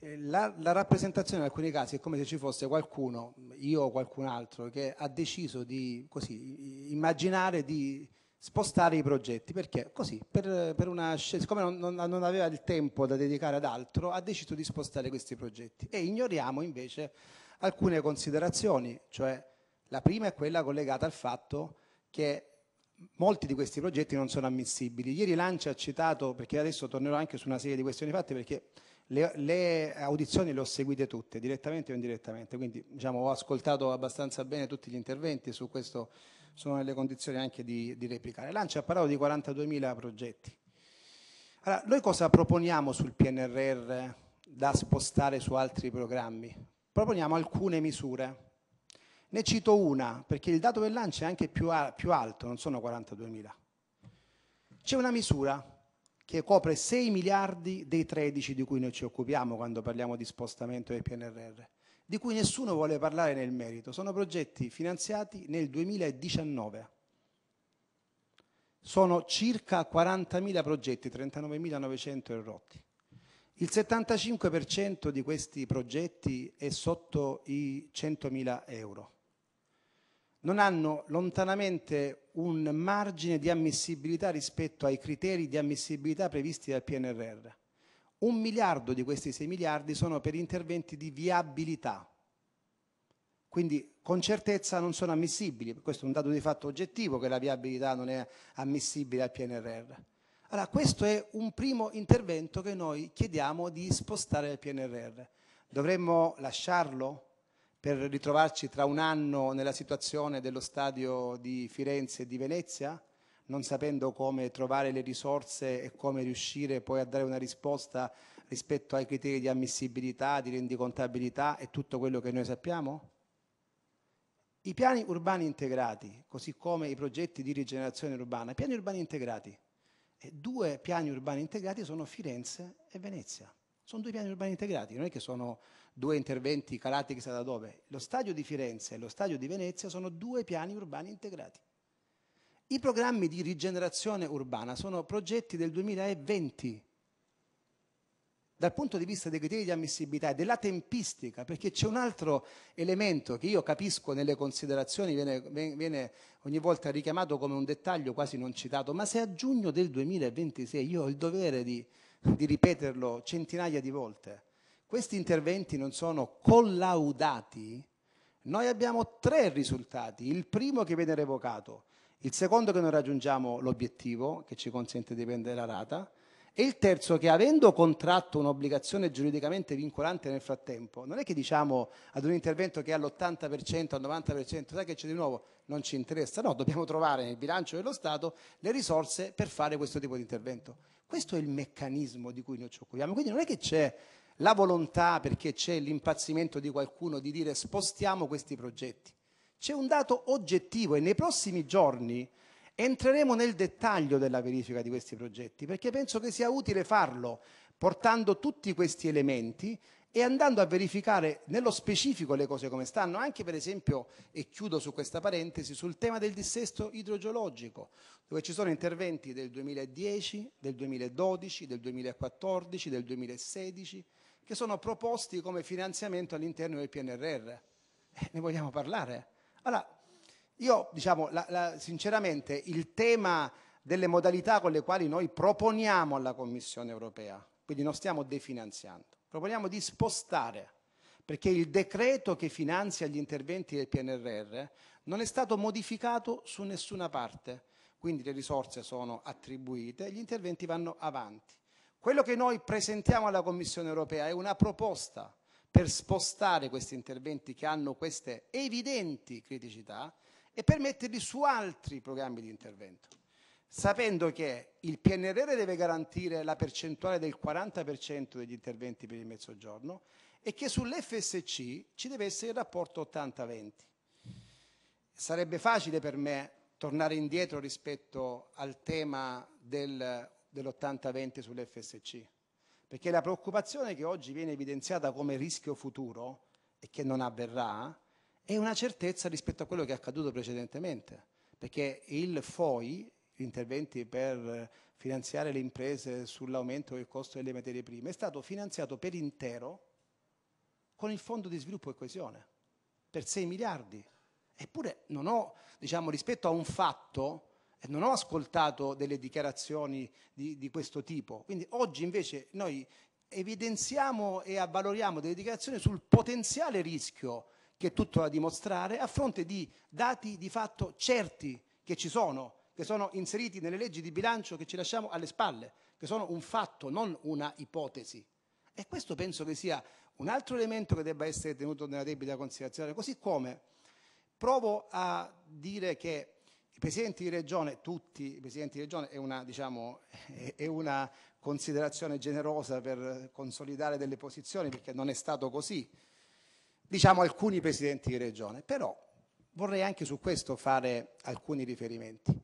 B: eh, la, la, rappresentazione in alcuni casi è come se ci fosse qualcuno, io o qualcun altro, che ha deciso di così, immaginare di spostare i progetti perché così, per, per una, siccome non, non, aveva il tempo da dedicare ad altro, ha deciso di spostare questi progetti e ignoriamo invece alcune considerazioni, cioè la prima è quella collegata al fatto che molti di questi progetti non sono ammissibili. Ieri Lancia ha citato, perché adesso tornerò anche su una serie di questioni fatte, perché le, le audizioni le ho seguite tutte, direttamente o indirettamente, quindi diciamo, ho ascoltato abbastanza bene tutti gli interventi e su questo sono nelle condizioni anche di, di replicare. Lancia ha parlato di 42.000 progetti. Allora, noi cosa proponiamo sul PNRR da spostare su altri programmi? Proponiamo alcune misure ne cito una, perché il dato dell'ANCI è anche più, più alto, non sono 42.000. C'è una misura che copre 6 miliardi dei 13 di cui noi ci occupiamo quando parliamo di spostamento del PNRR, di cui nessuno vuole parlare nel merito. Sono progetti finanziati nel 2019. Sono circa 40.000 progetti, 39.900 erotti. Il 75% di questi progetti è sotto i 100.000 euro non hanno lontanamente un margine di ammissibilità rispetto ai criteri di ammissibilità previsti dal PNRR. Un miliardo di questi 6 miliardi sono per interventi di viabilità, quindi con certezza non sono ammissibili, questo è un dato di fatto oggettivo che la viabilità non è ammissibile al PNRR. Allora questo è un primo intervento che noi chiediamo di spostare dal PNRR. Dovremmo lasciarlo? per ritrovarci tra un anno nella situazione dello stadio di Firenze e di Venezia, non sapendo come trovare le risorse e come riuscire poi a dare una risposta rispetto ai criteri di ammissibilità, di rendicontabilità e tutto quello che noi sappiamo? I piani urbani integrati, così come i progetti di rigenerazione urbana, i piani urbani integrati, e due piani urbani integrati sono Firenze e Venezia. Sono due piani urbani integrati, non è che sono due interventi calati chissà da dove. Lo stadio di Firenze e lo stadio di Venezia sono due piani urbani integrati. I programmi di rigenerazione urbana sono progetti del 2020 dal punto di vista dei criteri di ammissibilità e della tempistica, perché c'è un altro elemento che io capisco nelle considerazioni, viene, viene, ogni volta richiamato come un dettaglio quasi non citato, ma se a giugno del 2026 io ho il dovere di, di ripeterlo centinaia di volte, questi interventi non sono collaudati, noi abbiamo tre risultati. Il primo che viene revocato, il secondo che non raggiungiamo l'obiettivo che ci consente di prendere la rata e il terzo che avendo contratto un'obbligazione giuridicamente vincolante nel frattempo, non è che diciamo ad un intervento che è all'80%, al 90%, sai che c'è di nuovo, non ci interessa, no, dobbiamo trovare nel bilancio dello Stato le risorse per fare questo tipo di intervento. Questo è il meccanismo di cui noi ci occupiamo, quindi non è che c'è la volontà, perché c'è l'impazzimento di qualcuno di dire spostiamo questi progetti. C'è un dato oggettivo e nei prossimi giorni entreremo nel dettaglio della verifica di questi progetti, perché penso che sia utile farlo portando tutti questi elementi e andando a verificare nello specifico le cose come stanno, anche per esempio, e chiudo su questa parentesi, sul tema del dissesto idrogeologico, dove ci sono interventi del 2010, del 2012, del 2014, del 2016, che sono proposti come finanziamento all'interno del PNRR. Eh, ne vogliamo parlare? Allora, io diciamo, la, la, sinceramente, il tema delle modalità con le quali noi proponiamo alla Commissione europea, quindi non stiamo definanziando, proponiamo di spostare, perché il decreto che finanzia gli interventi del PNRR non è stato modificato su nessuna parte, quindi le risorse sono attribuite e gli interventi vanno avanti. Quello che noi presentiamo alla Commissione europea è una proposta per spostare questi interventi che hanno queste evidenti criticità e per metterli su altri programmi di intervento, sapendo che il PNRR deve garantire la percentuale del 40% degli interventi per il mezzogiorno e che sull'FSC ci deve essere il rapporto 80-20. Sarebbe facile per me tornare indietro rispetto al tema del dell'80-20 sull'FSC. Perché la preoccupazione che oggi viene evidenziata come rischio futuro e che non avverrà è una certezza rispetto a quello che è accaduto precedentemente. Perché il FOI, gli interventi per finanziare le imprese sull'aumento del costo delle materie prime, è stato finanziato per intero con il Fondo di sviluppo e coesione, per 6 miliardi. Eppure non ho, diciamo, rispetto a un fatto e non ho ascoltato delle dichiarazioni di, di questo tipo. Quindi oggi invece noi evidenziamo e avvaloriamo delle dichiarazioni sul potenziale rischio che tutto da dimostrare a fronte di dati di fatto certi che ci sono, che sono inseriti nelle leggi di bilancio che ci lasciamo alle spalle, che sono un fatto, non una ipotesi. E questo penso che sia un altro elemento che debba essere tenuto nella debita considerazione, così come provo a dire che Presidenti di regione, tutti i presidenti di regione, è una, diciamo, è una considerazione generosa per consolidare delle posizioni, perché non è stato così, diciamo alcuni presidenti di regione, però vorrei anche su questo fare alcuni riferimenti.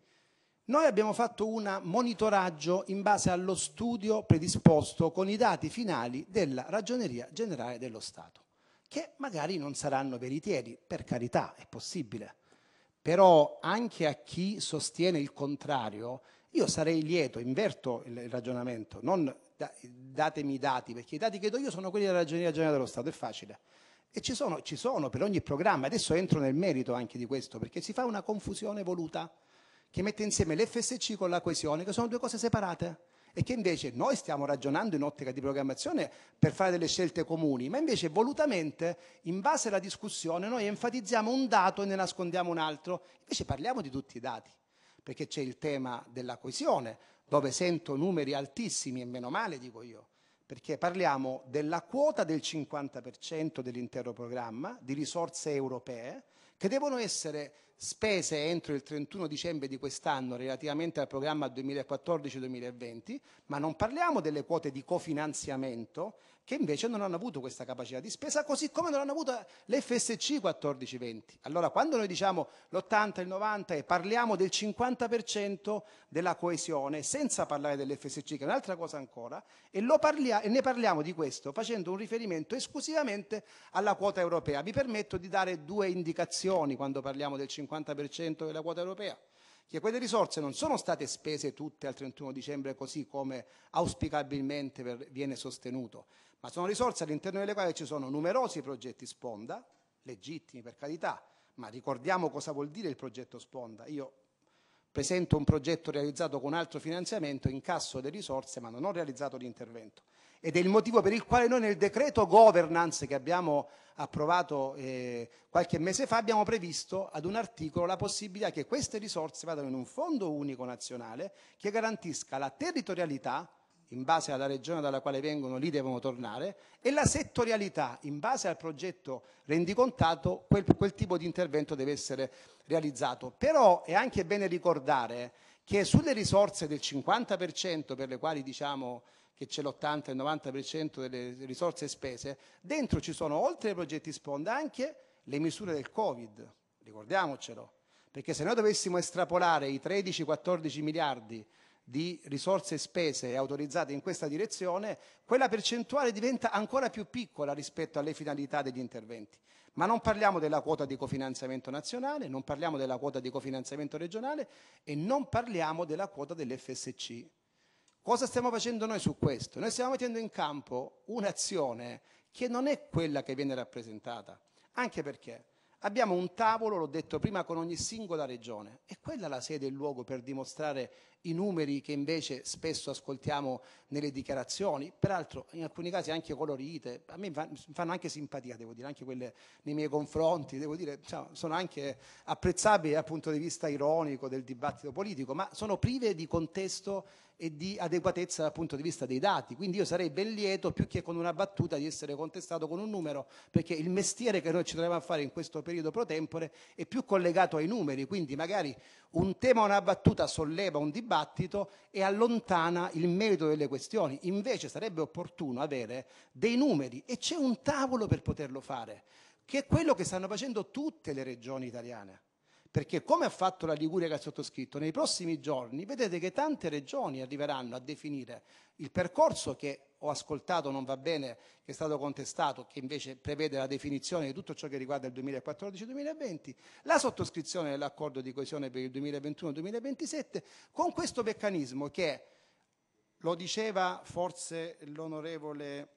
B: Noi abbiamo fatto un monitoraggio in base allo studio predisposto con i dati finali della Ragioneria Generale dello Stato, che magari non saranno veritieri, per carità, è possibile, però anche a chi sostiene il contrario, io sarei lieto, inverto il ragionamento, non da, datemi i dati, perché i dati che do io sono quelli della Ragioneria Generale dello Stato, è facile. E ci sono, ci sono per ogni programma, adesso entro nel merito anche di questo, perché si fa una confusione voluta che mette insieme l'FSC con la coesione, che sono due cose separate e che invece noi stiamo ragionando in ottica di programmazione per fare delle scelte comuni, ma invece volutamente in base alla discussione noi enfatizziamo un dato e ne nascondiamo un altro, invece parliamo di tutti i dati, perché c'è il tema della coesione, dove sento numeri altissimi e meno male dico io, perché parliamo della quota del 50% dell'intero programma di risorse europee che devono essere spese entro il 31 dicembre di quest'anno relativamente al programma 2014-2020, ma non parliamo delle quote di cofinanziamento che invece non hanno avuto questa capacità di spesa, così come non hanno avuto l'FSC 14-20. Allora, quando noi diciamo l'80, il 90 e parliamo del 50% della coesione, senza parlare dell'FSC, che è un'altra cosa ancora, e, parlia e ne parliamo di questo facendo un riferimento esclusivamente alla quota europea. Vi permetto di dare due indicazioni quando parliamo del 50%. 50% della quota europea, che quelle risorse non sono state spese tutte al 31 dicembre così come auspicabilmente per, viene sostenuto, ma sono risorse all'interno delle quali ci sono numerosi progetti sponda, legittimi per carità, ma ricordiamo cosa vuol dire il progetto sponda. Io presento un progetto realizzato con altro finanziamento, incasso le risorse, ma non ho realizzato l'intervento ed è il motivo per il quale noi nel decreto governance che abbiamo approvato eh, qualche mese fa abbiamo previsto ad un articolo la possibilità che queste risorse vadano in un fondo unico nazionale che garantisca la territorialità in base alla regione dalla quale vengono, lì devono tornare, e la settorialità, in base al progetto rendicontato, quel, quel tipo di intervento deve essere realizzato. Però è anche bene ricordare che sulle risorse del 50% per le quali diciamo che c'è l'80 e il 90% delle risorse spese, dentro ci sono, oltre ai progetti sponda, anche le misure del Covid, ricordiamocelo, perché se noi dovessimo estrapolare i 13-14 miliardi di risorse spese autorizzate in questa direzione, quella percentuale diventa ancora più piccola rispetto alle finalità degli interventi. Ma non parliamo della quota di cofinanziamento nazionale, non parliamo della quota di cofinanziamento regionale e non parliamo della quota dell'FSC. Cosa stiamo facendo noi su questo? Noi stiamo mettendo in campo un'azione che non è quella che viene rappresentata, anche perché abbiamo un tavolo, l'ho detto prima, con ogni singola regione e quella è la sede e il luogo per dimostrare i numeri che invece spesso ascoltiamo nelle dichiarazioni, peraltro in alcuni casi anche colorite, a me fanno anche simpatia, devo dire, anche quelle nei miei confronti, devo dire, sono anche apprezzabili dal punto di vista ironico del dibattito politico, ma sono prive di contesto e di adeguatezza dal punto di vista dei dati. Quindi io sarei ben lieto, più che con una battuta, di essere contestato con un numero, perché il mestiere che noi ci troviamo a fare in questo periodo pro tempore è più collegato ai numeri, quindi magari un tema o una battuta solleva un dibattito e allontana il merito delle questioni. Invece sarebbe opportuno avere dei numeri e c'è un tavolo per poterlo fare, che è quello che stanno facendo tutte le regioni italiane. Perché come ha fatto la Liguria che ha sottoscritto, nei prossimi giorni vedete che tante regioni arriveranno a definire il percorso che ho ascoltato non va bene, che è stato contestato, che invece prevede la definizione di tutto ciò che riguarda il 2014-2020, la sottoscrizione dell'accordo di coesione per il 2021-2027, con questo meccanismo che, lo diceva forse l'onorevole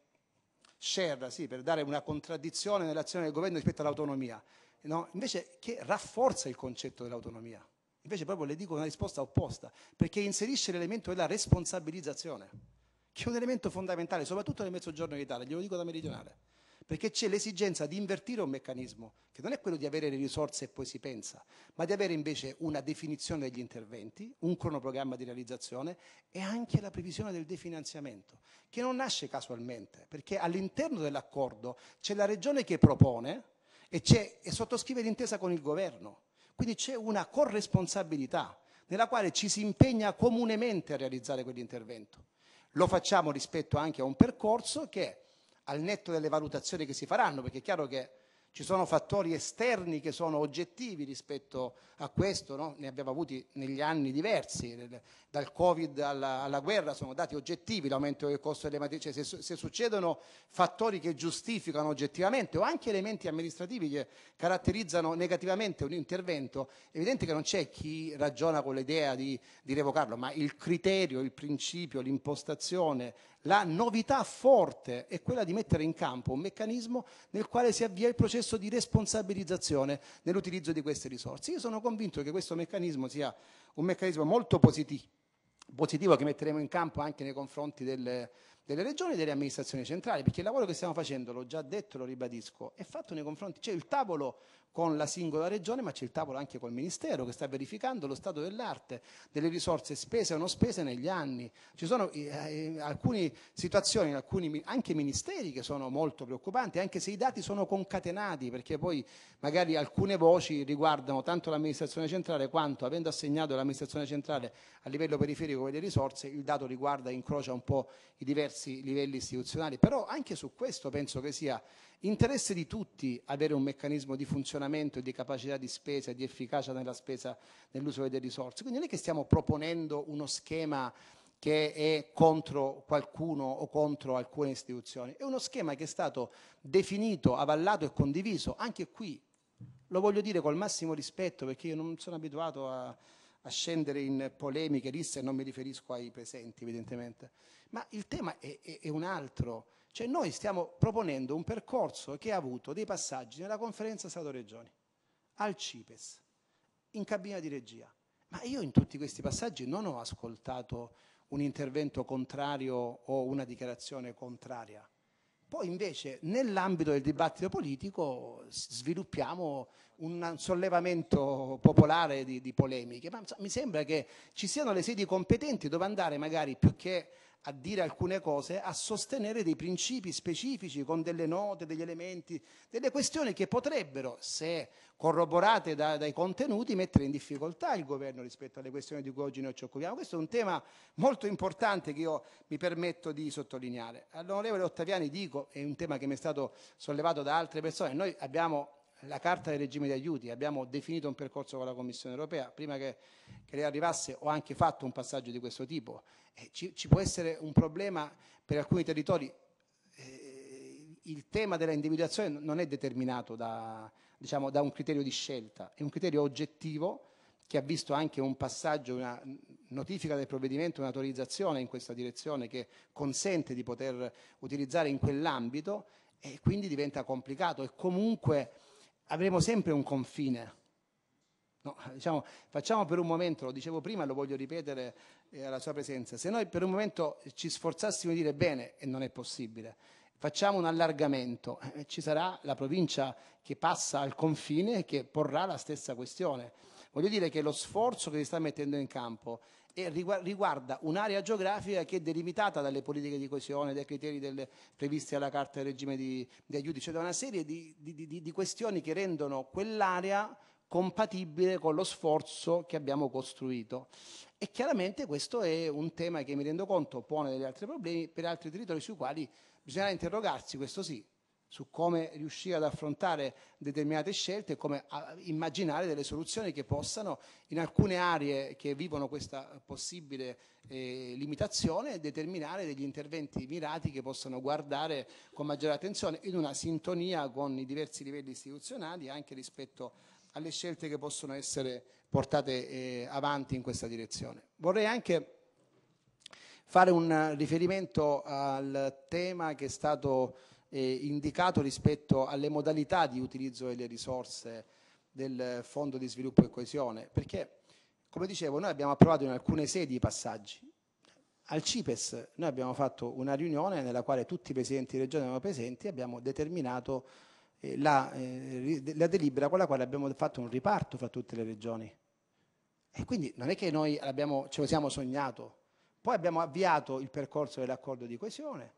B: Scerra, sì, per dare una contraddizione nell'azione del governo rispetto all'autonomia, no? invece che rafforza il concetto dell'autonomia. Invece proprio le dico una risposta opposta, perché inserisce l'elemento della responsabilizzazione, che è un elemento fondamentale, soprattutto nel mezzogiorno d'Italia, glielo dico da meridionale, perché c'è l'esigenza di invertire un meccanismo, che non è quello di avere le risorse e poi si pensa, ma di avere invece una definizione degli interventi, un cronoprogramma di realizzazione e anche la previsione del definanziamento, che non nasce casualmente, perché all'interno dell'accordo c'è la regione che propone, e, e sottoscrive l'intesa con il governo. Quindi c'è una corresponsabilità nella quale ci si impegna comunemente a realizzare quell'intervento. Lo facciamo rispetto anche a un percorso che, al netto delle valutazioni che si faranno, perché è chiaro che ci sono fattori esterni che sono oggettivi rispetto a questo, no? ne abbiamo avuti negli anni diversi, dal Covid alla, alla guerra sono dati oggettivi, l'aumento del costo delle materie, cioè se, se, succedono fattori che giustificano oggettivamente o anche elementi amministrativi che caratterizzano negativamente un intervento, è evidente che non c'è chi ragiona con l'idea di, di revocarlo, ma il criterio, il principio, l'impostazione, la novità forte è quella di mettere in campo un meccanismo nel quale si avvia il processo di responsabilizzazione nell'utilizzo di queste risorse. Io sono convinto che questo meccanismo sia un meccanismo molto positivo, positivo che metteremo in campo anche nei confronti delle, delle regioni e delle amministrazioni centrali, perché il lavoro che stiamo facendo, l'ho già detto, e lo ribadisco, è fatto nei confronti, cioè il tavolo con la singola regione, ma c'è il tavolo anche col Ministero che sta verificando lo stato dell'arte, delle risorse spese o non spese negli anni. Ci sono eh, eh alcune situazioni, alcuni anche ministeri che sono molto preoccupanti, anche se i dati sono concatenati, perché poi magari alcune voci riguardano tanto l'amministrazione centrale quanto, avendo assegnato l'amministrazione centrale a livello periferico quelle risorse, il dato riguarda e incrocia un po' i diversi livelli istituzionali. Però anche su questo penso che sia interesse di tutti avere un meccanismo di funzionamento e di capacità di spesa e di efficacia nella spesa, nell'uso delle risorse. Quindi non è che stiamo proponendo uno schema che è contro qualcuno o contro alcune istituzioni, è uno schema che è stato definito, avallato e condiviso anche qui. Lo voglio dire col massimo rispetto perché io non sono abituato a, a scendere in polemiche, risse, non mi riferisco ai presenti evidentemente, ma il tema è, è, è un altro cioè noi stiamo proponendo un percorso che ha avuto dei passaggi nella conferenza Stato-Regioni, al CIPES, in cabina di regia. Ma io in tutti questi passaggi non ho ascoltato un intervento contrario o una dichiarazione contraria. Poi invece nell'ambito del dibattito politico sviluppiamo un sollevamento popolare di, di polemiche, ma mi sembra che ci siano le sedi competenti dove andare magari più che a dire alcune cose, a sostenere dei principi specifici con delle note, degli elementi, delle questioni che potrebbero, se corroborate da, dai contenuti, mettere in difficoltà il governo rispetto alle questioni di cui oggi noi ci occupiamo. Questo è un tema molto importante che io mi permetto di sottolineare. All'onorevole Ottaviani dico, è un tema che mi è stato sollevato da altre persone, noi abbiamo la carta del regime di aiuti, abbiamo definito un percorso con la Commissione europea, prima che, che lei arrivasse ho anche fatto un passaggio di questo tipo, eh, ci, ci, può essere un problema per alcuni territori, eh, il tema della individuazione non è determinato da, diciamo, da, un criterio di scelta, è un criterio oggettivo che ha visto anche un passaggio, una notifica del provvedimento, un'autorizzazione in questa direzione che consente di poter utilizzare in quell'ambito e quindi diventa complicato e comunque avremo sempre un confine. No, diciamo, facciamo per un momento, lo dicevo prima e lo voglio ripetere eh, alla sua presenza, se noi per un momento ci sforzassimo di dire bene, e non è possibile, facciamo un allargamento, eh, ci sarà la provincia che passa al confine e che porrà la stessa questione. Voglio dire che lo sforzo che si sta mettendo in campo e riguarda un'area geografica che è delimitata dalle politiche di coesione, dai criteri del, previsti alla Carta del regime di, di aiuti, cioè da una serie di, di, di questioni che rendono quell'area compatibile con lo sforzo che abbiamo costruito. E chiaramente questo è un tema che mi rendo conto pone degli altri problemi per altri territori sui quali bisognerà interrogarsi, questo sì, su come riuscire ad affrontare determinate scelte e come immaginare delle soluzioni che possano in alcune aree che vivono questa possibile eh, limitazione determinare degli interventi mirati che possano guardare con maggiore attenzione in una sintonia con i diversi livelli istituzionali anche rispetto alle scelte che possono essere portate eh, avanti in questa direzione. Vorrei anche fare un riferimento al tema che è stato eh, indicato rispetto alle modalità di utilizzo delle risorse del Fondo di sviluppo e coesione, perché come dicevo noi abbiamo approvato in alcune sedi i passaggi. Al CIPES noi abbiamo fatto una riunione nella quale tutti i presidenti di regione erano presenti e abbiamo determinato eh, la, eh, la delibera con la quale abbiamo fatto un riparto fra tutte le regioni. E quindi non è che noi ce lo siamo sognato. Poi abbiamo avviato il percorso dell'accordo di coesione,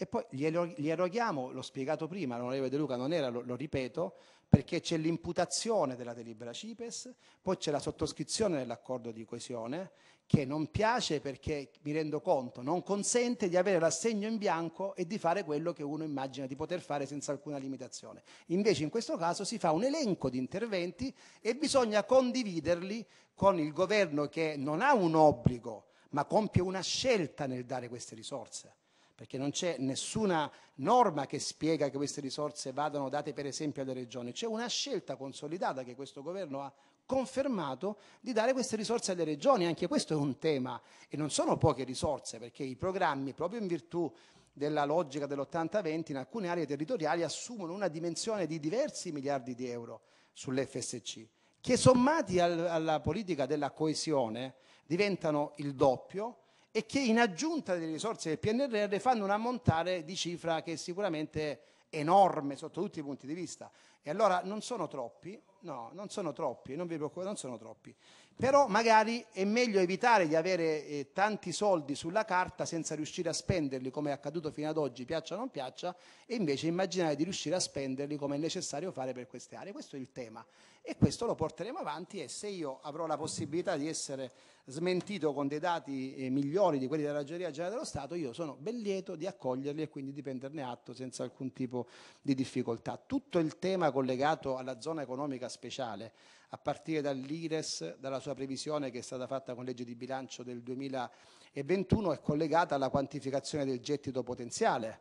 B: e poi gli, eroghiamo, l'ho spiegato prima, l'onorevole De Luca non era, lo, lo, ripeto, perché c'è l'imputazione della delibera CIPES, poi c'è la sottoscrizione dell'accordo di coesione, che non piace perché, mi rendo conto, non consente di avere l'assegno in bianco e di fare quello che uno immagina di poter fare senza alcuna limitazione. Invece in questo caso si fa un elenco di interventi e bisogna condividerli con il governo che non ha un obbligo, ma compie una scelta nel dare queste risorse perché non c'è nessuna norma che spiega che queste risorse vadano date per esempio alle regioni, c'è una scelta consolidata che questo governo ha confermato di dare queste risorse alle regioni, anche questo è un tema e non sono poche risorse perché i programmi proprio in virtù della logica dell'80-20 in alcune aree territoriali assumono una dimensione di diversi miliardi di euro sull'FSC che sommati al, alla politica della coesione diventano il doppio e che in aggiunta delle risorse del PNRR fanno un ammontare di cifra che è sicuramente enorme sotto tutti i punti di vista. E allora non sono troppi, no, non sono troppi, non vi preoccupate, non sono troppi. Però magari è meglio evitare di avere eh, tanti soldi sulla carta senza riuscire a spenderli come è accaduto fino ad oggi, piaccia o non piaccia, e invece immaginare di riuscire a spenderli come è necessario fare per queste aree. Questo è il tema e questo lo porteremo avanti e se io avrò la possibilità di essere smentito con dei dati eh, migliori di quelli della Ragioneria Generale dello Stato, io sono ben lieto di accoglierli e quindi di prenderne atto senza alcun tipo di difficoltà. Tutto il tema collegato alla zona economica speciale, a partire dall'IRES, dalla sua previsione che è stata fatta con legge di bilancio del 2021, è collegata alla quantificazione del gettito potenziale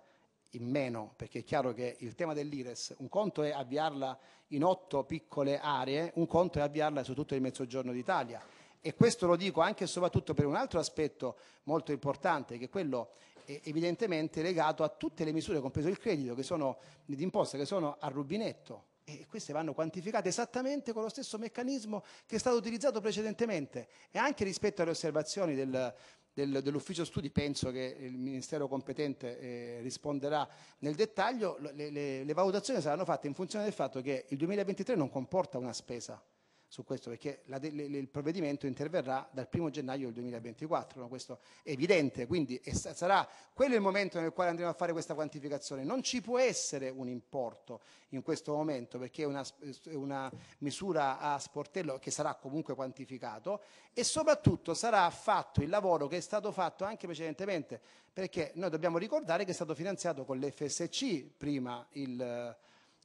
B: in meno, perché è chiaro che il tema dell'IRES, un conto è avviarla in otto piccole aree, un conto è avviarla su tutto il mezzogiorno d'Italia. E questo lo dico anche e soprattutto per un altro aspetto molto importante, che è quello evidentemente legato a tutte le misure, compreso il credito, che sono d'imposta, che sono a rubinetto. E queste vanno quantificate esattamente con lo stesso meccanismo che è stato utilizzato precedentemente. E anche rispetto alle osservazioni del, del, dell'ufficio studi penso che il ministero competente eh, risponderà nel dettaglio, le, le, le valutazioni saranno fatte in funzione del fatto che il 2023 non comporta una spesa su questo perché la, le, il provvedimento interverrà dal 1 gennaio del 2024, no? questo è evidente, quindi è, sarà quello il momento nel quale andremo a fare questa quantificazione. Non ci può essere un importo in questo momento perché è una, una misura a sportello che sarà comunque quantificato e soprattutto sarà fatto il lavoro che è stato fatto anche precedentemente perché noi dobbiamo ricordare che è stato finanziato con l'FSC prima il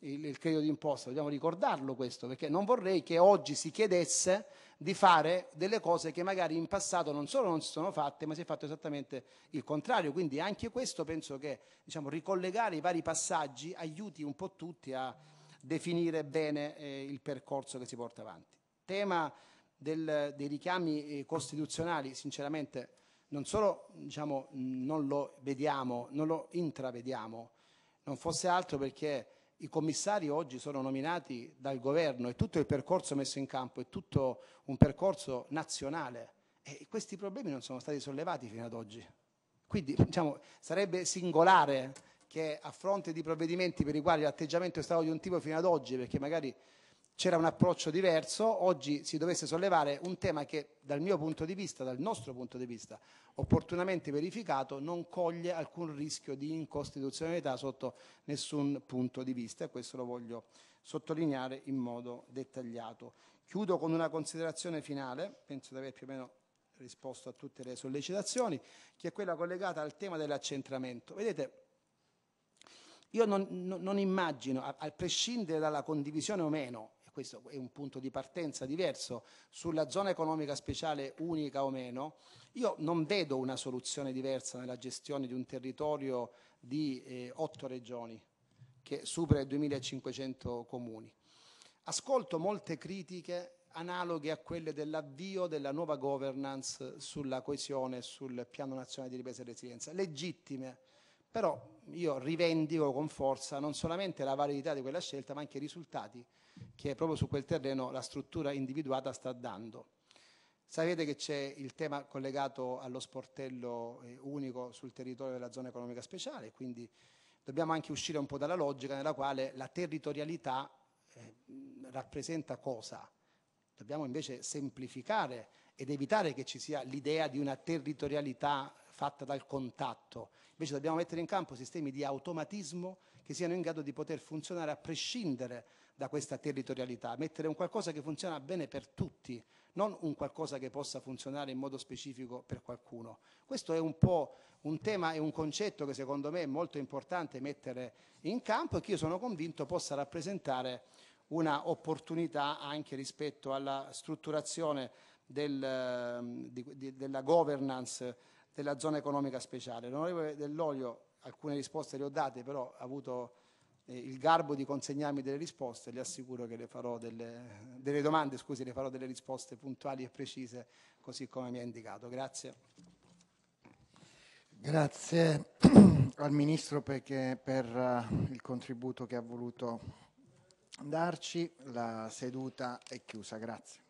B: il, il credito d'imposta, dobbiamo ricordarlo questo, perché non vorrei che oggi si chiedesse di fare delle cose che magari in passato non solo non si sono fatte, ma si è fatto esattamente il contrario. Quindi anche questo penso che diciamo, ricollegare i vari passaggi aiuti un po' tutti a definire bene eh, il percorso che si porta avanti. Tema del, dei richiami eh, costituzionali, sinceramente non solo diciamo, non lo vediamo, non lo intravediamo, non fosse altro perché i commissari oggi sono nominati dal governo e tutto il percorso messo in campo è tutto un percorso nazionale e questi problemi non sono stati sollevati fino ad oggi. Quindi diciamo, sarebbe singolare che a fronte di provvedimenti per i quali l'atteggiamento è stato di un tipo fino ad oggi, perché magari c'era un approccio diverso, oggi si dovesse sollevare un tema che dal mio punto di vista, dal nostro punto di vista, opportunamente verificato, non coglie alcun rischio di incostituzionalità sotto nessun punto di vista e questo lo voglio sottolineare in modo dettagliato. Chiudo con una considerazione finale, penso di aver più o meno risposto a tutte le sollecitazioni, che è quella collegata al tema dell'accentramento. Vedete, io non, non, non immagino, a, a prescindere dalla condivisione o meno, questo è un punto di partenza diverso, sulla zona economica speciale unica o meno, io non vedo una soluzione diversa nella gestione di un territorio di eh, otto regioni che supera i 2500 comuni. Ascolto molte critiche analoghe a quelle dell'avvio della nuova governance sulla coesione e sul piano nazionale di ripresa e resilienza, legittime, però io rivendico con forza non solamente la validità di quella scelta, ma anche i risultati che proprio su quel terreno la struttura individuata sta dando. Sapete che c'è il tema collegato allo sportello eh, unico sul territorio della zona economica speciale, quindi dobbiamo anche uscire un po' dalla logica nella quale la territorialità eh, rappresenta cosa. Dobbiamo invece semplificare ed evitare che ci sia l'idea di una territorialità fatta dal contatto. Invece dobbiamo mettere in campo sistemi di automatismo che siano in grado di poter funzionare a prescindere da questa territorialità, mettere un qualcosa che funziona bene per tutti, non un qualcosa che possa funzionare in modo specifico per qualcuno. Questo è un po' un tema e un concetto che secondo me è molto importante mettere in campo e che io sono convinto possa rappresentare una opportunità anche rispetto alla strutturazione del, ehm, di, di, della governance della zona economica speciale. L'onorevole Dell'Olio alcune risposte le ho date, però ha avuto il garbo di consegnarmi delle risposte, le assicuro che le farò delle, delle domande, scusi, le farò delle risposte puntuali e precise, così come mi ha indicato. Grazie.
A: Grazie al Ministro perché, per eh, il contributo che ha voluto darci. La seduta è chiusa. Grazie.